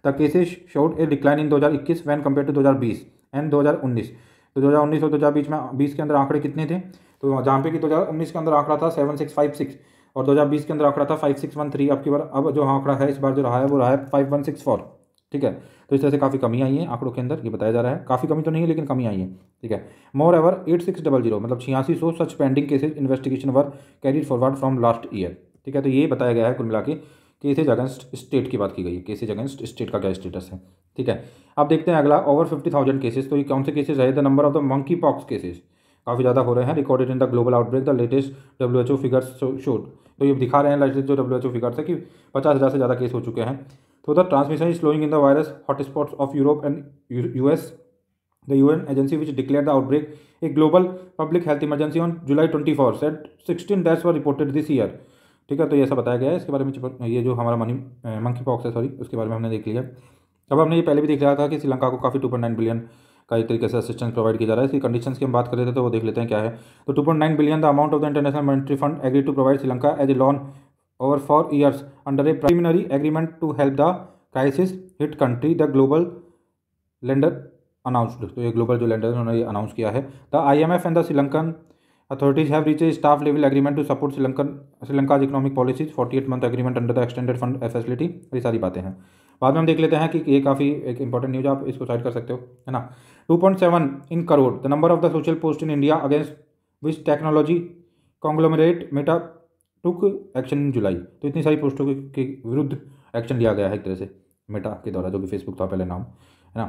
[SPEAKER 1] the cases showed a decline in दो हज़ार इक्कीस वैन कम्पेयर टू दो हज़ार बीस एंड दो हज़ार उन्नीस तो दो हज़ार उन्नीस और दो हज़ार बीस में बीस के अंदर आंकड़े कितने थे तो जहाँ पे कि दो हज़ार उन्नीस के अंदर आंकड़ा था सेवन सिक्स फाइव सिक्स और दो हज़ार बीस के अंदर आंकड़ा था फाइव सिक्स वन थ्री अब की बार अब जो आंकड़ा है इस बार जो रहा है वो रहा है फाइव वन सिक्स फोर ठीक है तो इस तरह से काफ़ी कमी आई है आंकड़ों के अंदर ये बताया जा रहा है काफ़ी कमी तो नहीं है लेकिन कमी आई है ठीक है moreover eight six double zero मतलब छियासी सौ such pending cases investigation were carried forward from last year ठीक है तो ये बताया गया है कुल मिला के केसेज अगेंस्ट स्टेट की बात की गई है केसेज अगेंस्ट स्टेट का क्या स्टेटस है ठीक है अब देखते हैं अगला ओवर फिफ्टी थाउजेंड केसेज तो ये कौन से केसेज है the number of the monkey pox cases काफ़ी ज़्यादा हो रहे हैं recorded in the global outbreak the latest W H O figures showed तो ये दिखा रहे हैं लेटेस्ट जो डब्ल्यू एच ओ फिगर्स है कि पचास हज़ार से ज़्यादा केस हो चुके हैं So the transmission is in the virus virus hotspots of Europe and you The agency which declare the outbreak a global public health emergency on July twenty four set sixteen deaths were reported this year ठीक है तो ये सब बताया गया है इसके बारे में ये जो हमारा मनी मंकी पॉक्स है सॉरी उसके बारे में हमने देख लिया अब हमने ये पहले भी देख लिया था कि श्रीलंका को काफ़ी टू पॉइंट नाइन बिलियन का एक तरीके से असिस्टेंस प्रोवाइड किया जा रहा है इसकी कंडीशंस की हम बात कर रहे थे तो वो देख लेते हैं क्या है तो to point nine billion the amount of the international monetary fund agree to provide Sri Lanka as a lawn over four years under a preliminary agreement to help the crisis hit country the global lender announced तो ये global जो lender उन्होंने announce किया है the IMF and the Sri Lankan authorities have reached a staff level agreement to support Sri Lankan Sri Lanka's economic policies 48 month agreement under the extended fund facility ये सारी बातें हैं बाद में हम देख लेते हैं कि ये काफ़ी एक इंपॉर्टेंट न्यूज आप इसको साइड कर सकते हो है ना two point seven in crore the number of the social post in India against which technology conglomerate Meta took action in July तो इतनी सारी पोस्टों के विरुद्ध एक्शन लिया गया है एक तरह से मेटा के द्वारा जो कि फेसबुक था पहले नाम है ना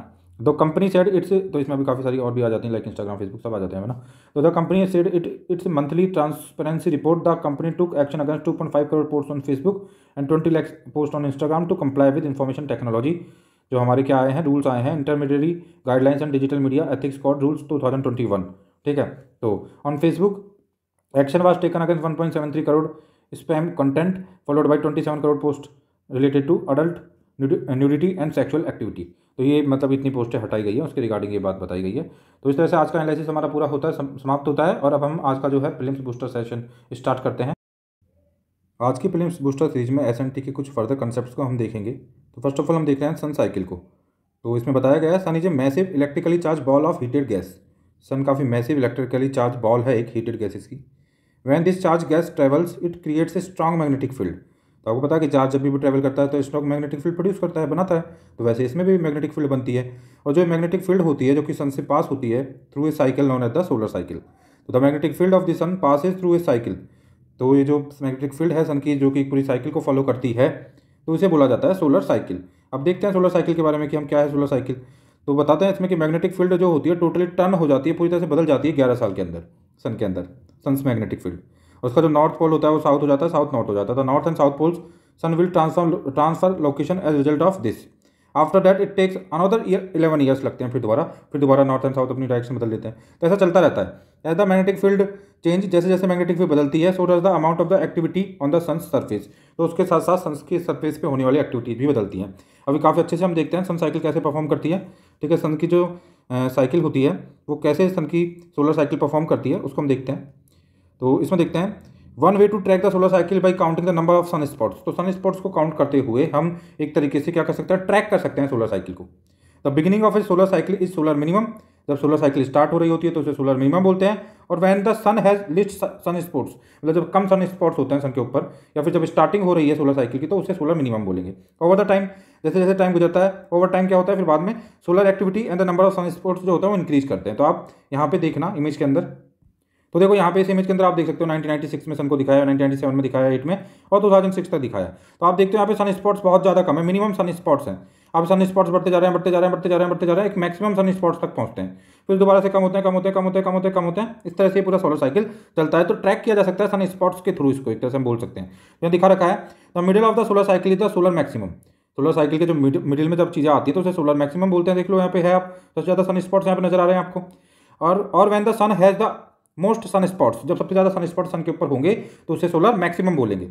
[SPEAKER 1] द कंपनी सेड इट्स तो इसमें भी काफ़ी सारी और भी आ जाती हैं लाइक इंस्टाग्राम फेसबुक सब आ जाते हैं ना तो the company said it its monthly transparency report the company took action against two point five crore post on Facebook and twenty lakhs post on Instagram to comply with information technology जो हमारे क्या आए हैं रूल्स आए हैं intermediary guidelines and digital media ethics code rules two thousand twenty one ठीक है तो on Facebook action was taken against one point seven three crore इस पर हम content followed by twenty seven crore post related to adult nudity and sexual activity तो ये मतलब इतनी पोस्टें हटाई गई है उसके रिगार्डिंग ये बात बताई गई है तो इस तरह से आज का एनालिसिस हमारा पूरा होता है समाप्त होता है और अब हम आज का जो है फिल्म बूस्टर सेशन स्टार्ट करते हैं आज की फिल्म बूस्टर सीरीज में एस के कुछ फर्दर कंसेप्ट को हम देखेंगे तो फर्स्ट ऑफ ऑल हम देख रहे हैं सन साइकिल को तो इसमें बताया गया है sun is a massive electrically charge ball of heated gas sun काफ़ी मैसिव इलेक्ट्रिकली चार्ज बॉल है एक हीटेड गैसेस की when this charge gas travels it creates a strong magnetic field तो आपको पता है कि चार्ज जब भी ट्रैवल करता है तो स्ट्रॉन्ग मैग्नेटिक फील्ड प्रोड्यूस करता है बनाता है तो वैसे इसमें भी मैग्नेटिक फील्ड बनती है और जो मैग्नेटिक फील्ड होती है जो कि सन से पास होती है through a cycle known at the solar cycle तो the magnetic field of the sun pass is through a cycle तो ये जो मैग्नेटिक फील्ड है सन की जो कि पूरी साइकिल को फॉलो करती है तो उसे बोला जाता है सोलर साइकिल अब देखते हैं सोलर साइकिल के बारे में कि हम क्या है सोलर साइकिल तो बताते हैं इसमें कि मैग्नेटिक फील्ड जो होती है टोटली टर्न हो जाती है पूरी तरह से बदल जाती है ग्यारह साल के अंदर सन के अंदर सन्स मैग्नेटिक फील्ड उसका जो नॉर्थ पोल होता है वो साउथ हो जाता है साउथ नॉर्थ हो जाता है तो north and south poles sun will transfer transfer location as result of this after that it takes another year eleven years लगते हैं फिर दोबारा फिर दोबारा नॉर्थ एंड साउथ अपनी डायरेक्शन बदल देते हैं तो ऐसा चलता रहता है as the magnetic field change जैसे जैसे मैग्नेटिक फील्ड बदलती है so does the amount of the activity on the sun surface तो उसके साथ साथ सन की सर्फेस पर होने वाली एक्टिविटीज भी बदलती हैं अभी काफ़ी अच्छे से हम देखते हैं सन साइकिल कैसे परफॉर्म करती है ठीक है सन की जो साइकिल होती है वो कैसे सन की सोलर साइकिल परफॉर्म करती है उसको हम देखते हैं तो इसमें देखते हैं one way to track the solar cycle by counting the number of sun spots तो सन स्पॉट्स को काउंट करते हुए हम एक तरीके से क्या कर सकते हैं ट्रैक कर सकते हैं सोलर साइकिल को the beginning of a solar cycle is solar minimum जब सोलर साइकिल स्टार्ट हो रही होती है तो उसे सोलर मिनिमम बोलते हैं और when the sun has least sun spots मतलब जब कम सन स्पॉट्स होते हैं सन के ऊपर या फिर जब स्टार्टिंग हो रही है सोलर साइकिल की तो उसे सोलर मिनिमम बोलेंगे ओवर द टाइम जैसे जैसे टाइम गुजरता है ओवर टाइम क्या होता है फिर बाद में solar activity and the number of sun spots जो होता है वो इंक्रीज करते हैं तो आप यहाँ पे देखना इमेज के अंदर तो देखो यहाँ पे इस इमेज के अंदर आप देख सकते हो 1996 में सन को दिखाया 1997 में दिखाया एट में और 2006 तक दिखाया तो आप देखते हो यहाँ पे सन स्पॉट्स बहुत ज़्यादा कम है मिनिमम सन स्पॉट्स हैं अब सन स्पॉट्स बढ़ते जा रहे हैं बढ़ते जा रहे हैं बढ़ते जा रहे हैं बढ़ते जा रहे हैं एक मैक्सिमम सन स्पॉट्स तक पहुँचते हैं फिर दोबारा से कम होते हैं कम होते हैं कम होते हैं कम होते हैं कम होते हैं इस तरह से पूरा सोलर साइकिल चलता है तो ट्रैक किया जा सकता है सन स्पॉट्स के थ्रू इसको एक तरह से हम बोल सकते हैं यहाँ दिखा रखा है the middle of the solar cycle is the solar maximum solar cycle के जो मिडिल में जब चीज़ें आती है तो उसे सोलर मैक्सिमम बोलते हैं देख लो यहाँ पे है आप सबसे ज़्यादा सन स्पॉट्स यहाँ पर नजर आ रहे हैं आपको और और when the sun has the most sun spots जब सबसे ज़्यादा सन स्पॉट सन के ऊपर होंगे तो उसे सोलर मैक्सिमम बोलेंगे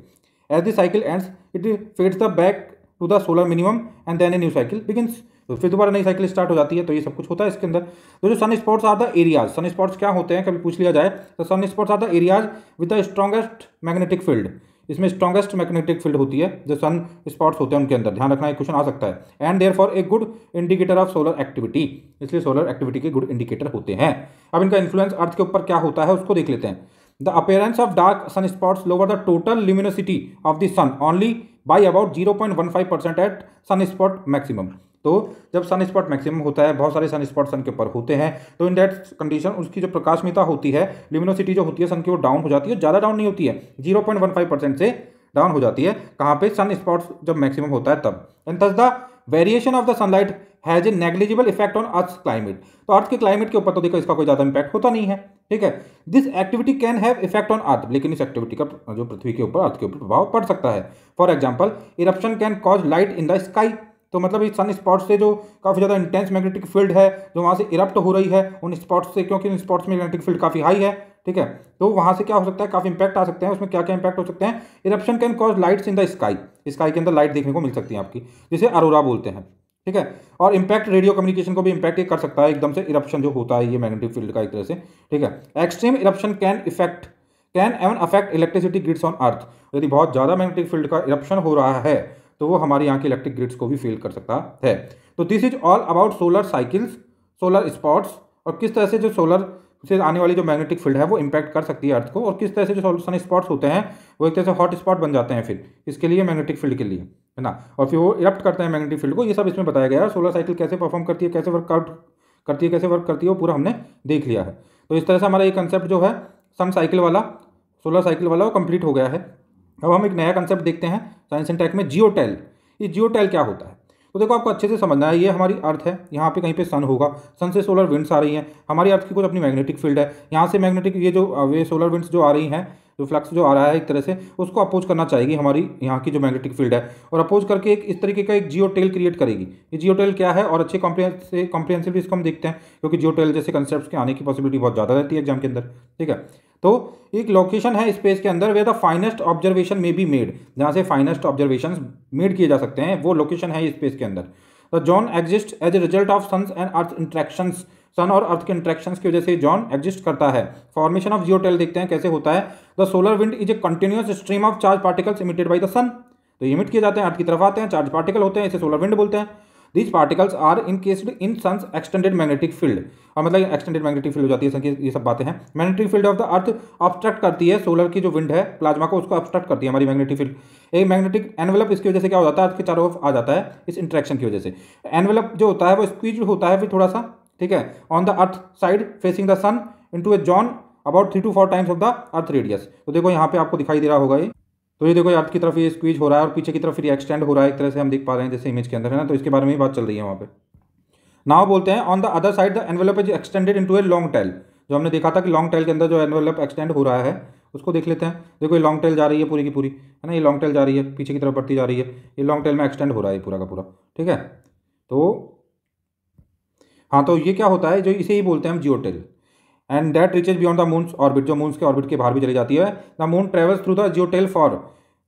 [SPEAKER 1] as the cycle ends it fades the back to the solar minimum and then a new cycle begin तो फिर दोबारा नई साइकिल स्टार्ट हो जाती है तो ये सब कुछ होता है इसके अंदर तो जो sun spots are the areas sun spots क्या होते हैं कभी पूछ लिया जाए तो sun spots are the areas with the strongest magnetic field इसमें स्ट्रॉगेस्ट मैग्नेटिक फील्ड होती है जो सन स्पॉट्स होते हैं उनके अंदर ध्यान रखना एक क्वेश्चन आ सकता है and therefore a good indicator of solar activity इसलिए सोलर एक्टिविटी के गुड इंडिकेटर होते हैं अब इनका इन्फ्लुएंस अर्थ के ऊपर क्या होता है उसको देख लेते हैं the appearance of dark sun spots lower the total luminosity of the sun only by about zero point one five percent at sun spot maximum तो जब सन स्पॉट मैक्सिमम होता है बहुत सारे सन स्पॉट सन के ऊपर होते हैं तो इन दैट कंडीशन उसकी जो प्रकाशमिता होती है लिमिनोसिटी जो होती है सन की वो डाउन हो जाती है ज़्यादा डाउन नहीं होती है zero point one five percent से डाउन हो जाती है कहाँ पे सन स्पॉट्स जब मैक्सिमम होता है तब and thus the variation of the sunlight has a negligible effect on earth climate तो अर्थ के क्लाइमेट के ऊपर तो देखो इसका कोई ज़्यादा इंपैक्ट होता नहीं है ठीक है this activity can have effect on earth लेकिन इस एक्टिविटी का जो पृथ्वी के ऊपर अर्थ के ऊपर प्रभाव पड़ सकता है for example eruption can cause light in the sky तो मतलब इस सन स्पॉट से जो काफ़ी ज़्यादा इंटेंस मैग्नेटिक फील्ड है जो वहाँ से इरप्ट हो रही है उन स्पॉट्स से क्योंकि उन स्पॉट्स में मैग्नेटिक फील्ड काफ़ी हाई है ठीक है तो वहाँ से क्या हो सकता है काफ़ी इंपैक्ट आ सकते हैं उसमें क्या क्या इंपैक्ट हो सकते हैं eruption can cause lights in the sky sky के अंदर लाइट देखने को मिल सकती है आपकी जिसे अरोरा बोलते हैं ठीक है और इम्पैक्ट रेडियो कम्युनिकेशन को भी इम्पैक्ट कर सकता है एकदम से इरप्शन जो होता है ये मैग्नेटिक फील्ड का एक तरह से ठीक है extreme eruption can effect can even affect electricity grids on earth यदि बहुत ज़्यादा मैग्नेटिक फील्ड का इरप्शन हो रहा है तो वो हमारे यहाँ के इलेक्ट्रिक ग्रिड्स को भी फेल कर सकता है तो this is all about solar cycles solar spots और किस तरह से जो सोलर से आने वाली जो मैग्नेटिक फील्ड है वो इम्पैक्ट कर सकती है अर्थ को और किस तरह से जो सन स्पॉट्स होते हैं वो एक तरह से हॉट स्पॉट बन जाते हैं फिर इसके लिए मैग्नेटिक फील्ड के लिए है ना और फिर वो इरप्ट करते हैं मैग्नेटिक फील्ड को ये सब इसमें बताया गया है सोलर साइकिल कैसे परफॉर्म करती है कैसे वर्कआउट करती है कैसे वर्क करती है वो पूरा हमने देख लिया है तो इस तरह से हमारा ये कंसेप्ट जो है सन साइकिल वाला सोलर साइकिल वाला वो कंप्लीट हो गया है अब हम एक नया कंसेप्ट देखते हैं साइंस एंड टेक में जियो टेल ये जियो टेल क्या होता है तो देखो आपको अच्छे से समझना है ये हमारी अर्थ है यहाँ पे कहीं पे सन होगा सन से सोलर विंड्स आ रही हैं हमारी अर्थ की कुछ अपनी मैग्नेटिक फील्ड है यहाँ से मैग्नेटिक ये जो वे सोलर विंड्स जो आ रही हैं जो फ्लक्स जो आ रहा है एक तरह से उसको अपोज करना चाहेगी हमारी यहाँ की जो मैग्नेटिक फील्ड है और अपोज करके एक इस तरीके का एक जियो टेल क्रिएट करेगी ये जियो टेल क्या है और अच्छे कॉम्प्रिहेंसिव इसको हम देखते हैं क्योंकि जियो टेल जैसे कंसेप्ट के आने की पॉसिबिलिटी बहुत ज़्यादा रहती है एग्जाम के अंदर ठीक है तो एक लोकेशन है स्पेस के अंदर way the finest observation may be made जहाँ से फाइनेस्ट ऑब्जर्वेशन मेड किए जा सकते हैं वो लोकेशन है स्पेस के अंदर the zone exist as a result of sun and earth interaction sun और अर्थ के इंट्रैक्शन की वजह से जॉन एग्जिस्ट करता है फॉर्मेशन ऑफ टेल देखते हैं कैसे होता है the solar wind is a continuous stream of charge particles emitted by the sun तो इमिट किए जाते हैं अर्थ की तरफ आते हैं चार्ज पार्टिकल होते हैं इसे सोलर विंड बोलते हैं these particles are encased in sun's extended magnetic field और मतलब एक्सटेंडेड मैग्नेटिक फील्ड हो जाती है ये सब बातें हैं magnetic field of the earth obstruct करती है सोलर की जो विंड है प्लाज्मा को उसको ऑब्स्ट्रक्ट करती है हमारी मैग्नेटिक फील्ड एक मैग्नेटिक एनवेलप इसकी वजह से क्या हो जाता है अर्थ के चारों ओर आ जाता है इस इंट्रैक्शन की वजह से एनवेलप जो होता है वो स्क्वीज होता है फिर थोड़ा सा ठीक है on the earth side facing the sun into a zone about three to four times of the earth radius तो देखो यहाँ पे आपको दिखाई दे रहा होगा ये तो ये देखो अर्थ की तरफ ये स्क्वीज हो रहा है और पीछे की तरफ फिर एक्सटेंड हो रहा है एक तरह से हम देख पा रहे हैं जैसे इमेज के अंदर है ना तो इसके बारे में ही बात चल रही है वहाँ पे नाव बोलते हैं on the other side the envelope is extended into a long tail जो हमने देखा था कि लॉन्ग टेल के अंदर जो एनवेलप एक्सटेंड हो रहा है उसको देख लेते हैं देखो ये लॉन्ग टेल जा रही है पूरी की पूरी है ना ये लॉन्ग टेल जा रही है पीछे की तरफ बढ़ती जा रही है ये लॉन्ग टेल में एक्सटेंड हो रहा है पूरा का पूरा ठीक है तो हाँ तो ये क्या होता है जो इसे ही बोलते हैं हम geotail and that reaches beyond the moon's orbit जो मून्स के ऑर्बिट के बाहर भी चली जाती है the moon travels through the geotail for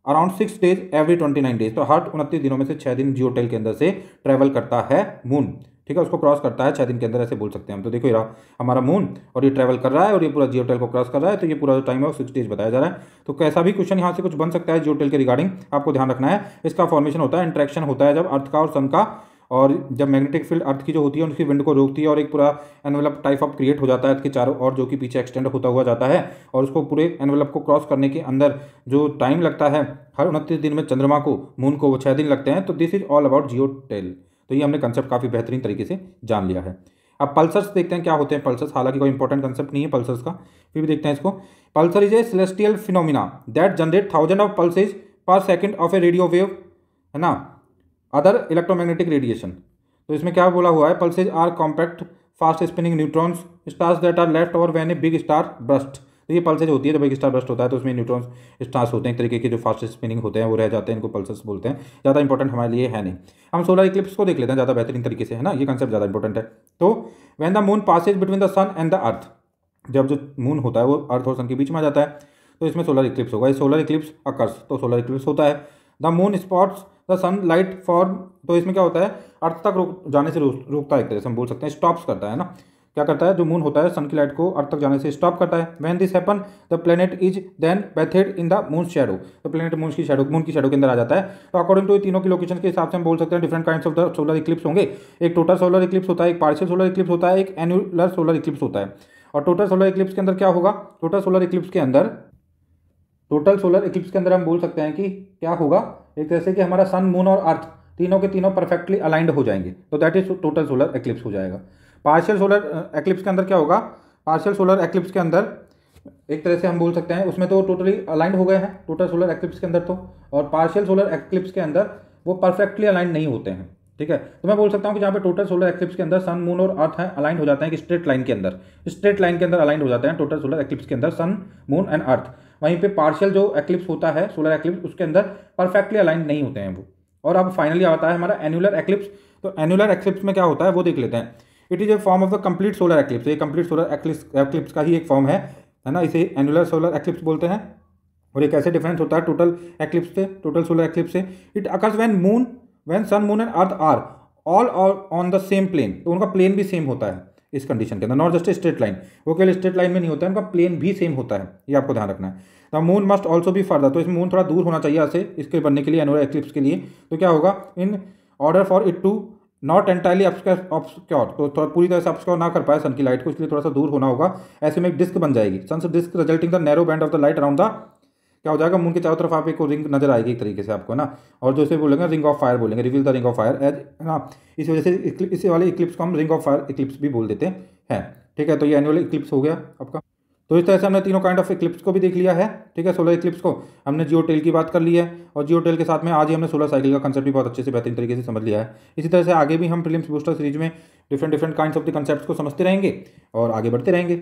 [SPEAKER 1] around six days every twenty nine days तो हर उनतीस दिनों में से छः दिन जियोटेल के अंदर से ट्रैवल करता है मून ठीक है उसको क्रॉस करता है छः दिन के अंदर ऐसे बोल सकते हैं हम तो देखो ये हमारा मून और ये ट्रैवल कर रहा है और ये पूरा जियोटेल को क्रॉस कर रहा है तो ये पूरा जो टाइम है वो सिक्स डेज बताया जा रहा है तो कैसा भी क्वेश्चन यहाँ से कुछ बन सकता है जियोटेल के रिगार्डिंग आपको ध्यान रखना है इसका फॉर्मेशन होता है इंट्रैक्शन होता है जब अर्थ का और सन का और जब मैग्नेटिक फील्ड अर्थ की जो होती है उसकी विंड को रोकती है और एक पूरा एनवेलप टाइप ऑफ क्रिएट हो जाता है अर्थ के चारों ओर जो कि पीछे एक्सटेंड होता हुआ जाता है और उसको पूरे एनवेलप को क्रॉस करने के अंदर जो टाइम लगता है हर उनतीस दिन में चंद्रमा को मून को वो छः दिन लगते हैं तो this is all about geotail तो ये हमने कंसेप्ट काफ़ी बेहतरीन तरीके से जान लिया है अब पल्सर्स देखते हैं क्या होते हैं पल्सर्स हालांकि कोई इंपॉर्टेंट कंसेप्ट नहीं है पल्सर्स का फिर भी देखते हैं इसको pulsar is a celestial phenomena that generate thousand of pulses per second of a radio wave है ना अदर इलेक्ट्रोमैग्नेटिक रेडिएशन तो इसमें क्या बोला हुआ है pulses are compact fast spinning neutrons stars that are left over when a big star burst तो ये पल्सेज होती है जब एक स्टार ब्रस्ट होता है तो उसमें न्यूट्रॉन्स स्टार्स होते हैं एक तरीके के जो फास्ट स्पिनिंग होते हैं वो रह जाते हैं इनको पल्सेस बोलते हैं ज़्यादा इंपॉर्टेंट हमारे लिए है नहीं हम सोलर इक्लिप्स को देख लेते हैं ज़्यादा बेहतरीन तरीके से है ना ये कंसेप्ट ज़्यादा इंपॉर्टेंट है तो when the moon passes between the sun and the earth जब जो मून होता है वो अर्थ और सन के बीच में आ जाता है तो इसमें सोलर इक्लिप्स होगा ये सोलर इक्लिप्स अकर्स तो सोलर इक्लिप्स होता है the moon spots the sunlight from तो इसमें क्या होता है अर्थ तक रुक जाने से रुकता है एक तरह से हम बोल सकते हैं स्टॉप्स करता है ना क्या करता है जो मून होता है सन की लाइट को अर्थ तक जाने से स्टॉप करता है when this happen the planet is then bathed in the moon shadow the planet moon की शेडो मून की शेडो के अंदर आ जाता है तो अकॉर्डिंग टू तीनों की लोकेशन के हिसाब से हम बोल सकते हैं different kind of the solar eclipse होंगे एक टोटल सोलर इक्लिप्स होता है एक पार्शियल सोलर इक्लिप्स होता है एक एनुलर सोलर इक्लिप्स होता है और टोटल सोलर इक्लिप्स के अंदर क्या होगा टोटल सोलर इक्लिप्स के अंदर टोटल सोलर इक्लिप्स के अंदर हम बोल सकते हैं कि क्या होगा एक तरह से कि हमारा सन मून और अर्थ तीनों के तीनों परफेक्टली अलाइंड हो जाएंगे तो that is total solar eclipse हो जाएगा पार्शियल सोलर एक्लिप्स के अंदर क्या होगा पार्शियल सोलर एक्लिप्स के अंदर एक तरह से हम बोल सकते हैं उसमें तो टोटली अलाइंड हो गए हैं टोटल सोलर एक्लिप्स के अंदर तो और पार्शियल सोलर एक्लिप्स के अंदर वो परफेक्टली अलाइंड नहीं होते हैं ठीक है तो मैं बोल सकता हूँ कि जहाँ पे टोटल सोलर एक्लिप्स के अंदर सन मून और अर्थ है अलाइंड हो जाते हैं कि स्ट्रेट लाइन के अंदर स्ट्रेट लाइन के अंदर अलाइंड हो जाते हैं टोटल सोलर एक्लिप्स के अंदर सन मून एंड अर्थ वहीं पे पार्शियल जो एक्लिप्स होता है सोलर एक्लिप्स उसके अंदर परफेक्टली अलाइन नहीं होते हैं वो और अब फाइनली आता है हमारा एनुलर एक्लिप्स तो एनुलर एक्लिप्स में क्या होता है वो देख लेते हैं it is a form of the complete solar eclipse ये कंप्लीट सोलर एक्लिप्स एक्लिप्स का ही एक फॉर्म है है ना इसे एनुलर सोलर एक्लिप्स बोलते हैं और ये कैसे डिफरेंस होता है टोटल एक्लिप्स से टोटल सोलर एक्लिप्स से it occurs when moon when sun moon and earth are all on the same plane तो उनका प्लेन भी सेम होता है इस कंडीशन के अंदर नॉट जस्ट स्ट्रेट लाइन वो केवल स्ट्रेट लाइन में नहीं होता है उनका प्लेन भी सेम होता है ये आपको ध्यान रखना है द मून मस्ट ऑल्सो भी फर्दर तो इस मून थोड़ा दूर होना चाहिए ऐसे इसके बनने के लिए एनोरा एक्लिप्स के लिए तो क्या होगा in order for it to not entirely obscure तो थोड़ा पूरी तरह से ऑब्सक्योर ना कर पाए सन की लाइट को इसलिए थोड़ा सा दूर होना होगा ऐसे में एक डिस्क बन जाएगी सन से disk resulting the narrow band of the light around the क्या हो जाएगा मून के चारों तरफ आप एक रिंग नजर आएगी एक तरीके से आपको ना और जो इसे बोलेंगे रिंग ऑफ फायर बोलेंगे reveal the ring of fire edge है ना इस वजह से इस वाले इक्लिप्स को हम रिंग ऑफ फायर इक्लिप्स भी बोल देते हैं ठीक है तो ये एनुअल इक्लिप्स हो गया आपका तो इस तरह से हमने तीनों काइंड ऑफ इक्लिप्स को भी देख लिया है ठीक है सोलर इक्लिप्स को हमने जियो टेल की बात कर ली है और जियो टेल के साथ में आज ही हमने सोलर साइकिल का कंसेप्ट भी बहुत अच्छे से बेहतरीन तरीके से समझ लिया है इसी तरह से आगे भी हम फिल्म बूस्टर सीरीज में different different kind of the concept को समझते रहेंगे और आगे बढ़ते रहेंगे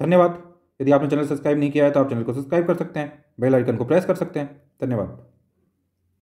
[SPEAKER 1] धन्यवाद यदि आपने चैनल सब्सक्राइब नहीं किया है तो आप चैनल को सब्सक्राइब कर सकते हैं बेल आइकन को प्रेस कर सकते हैं धन्यवाद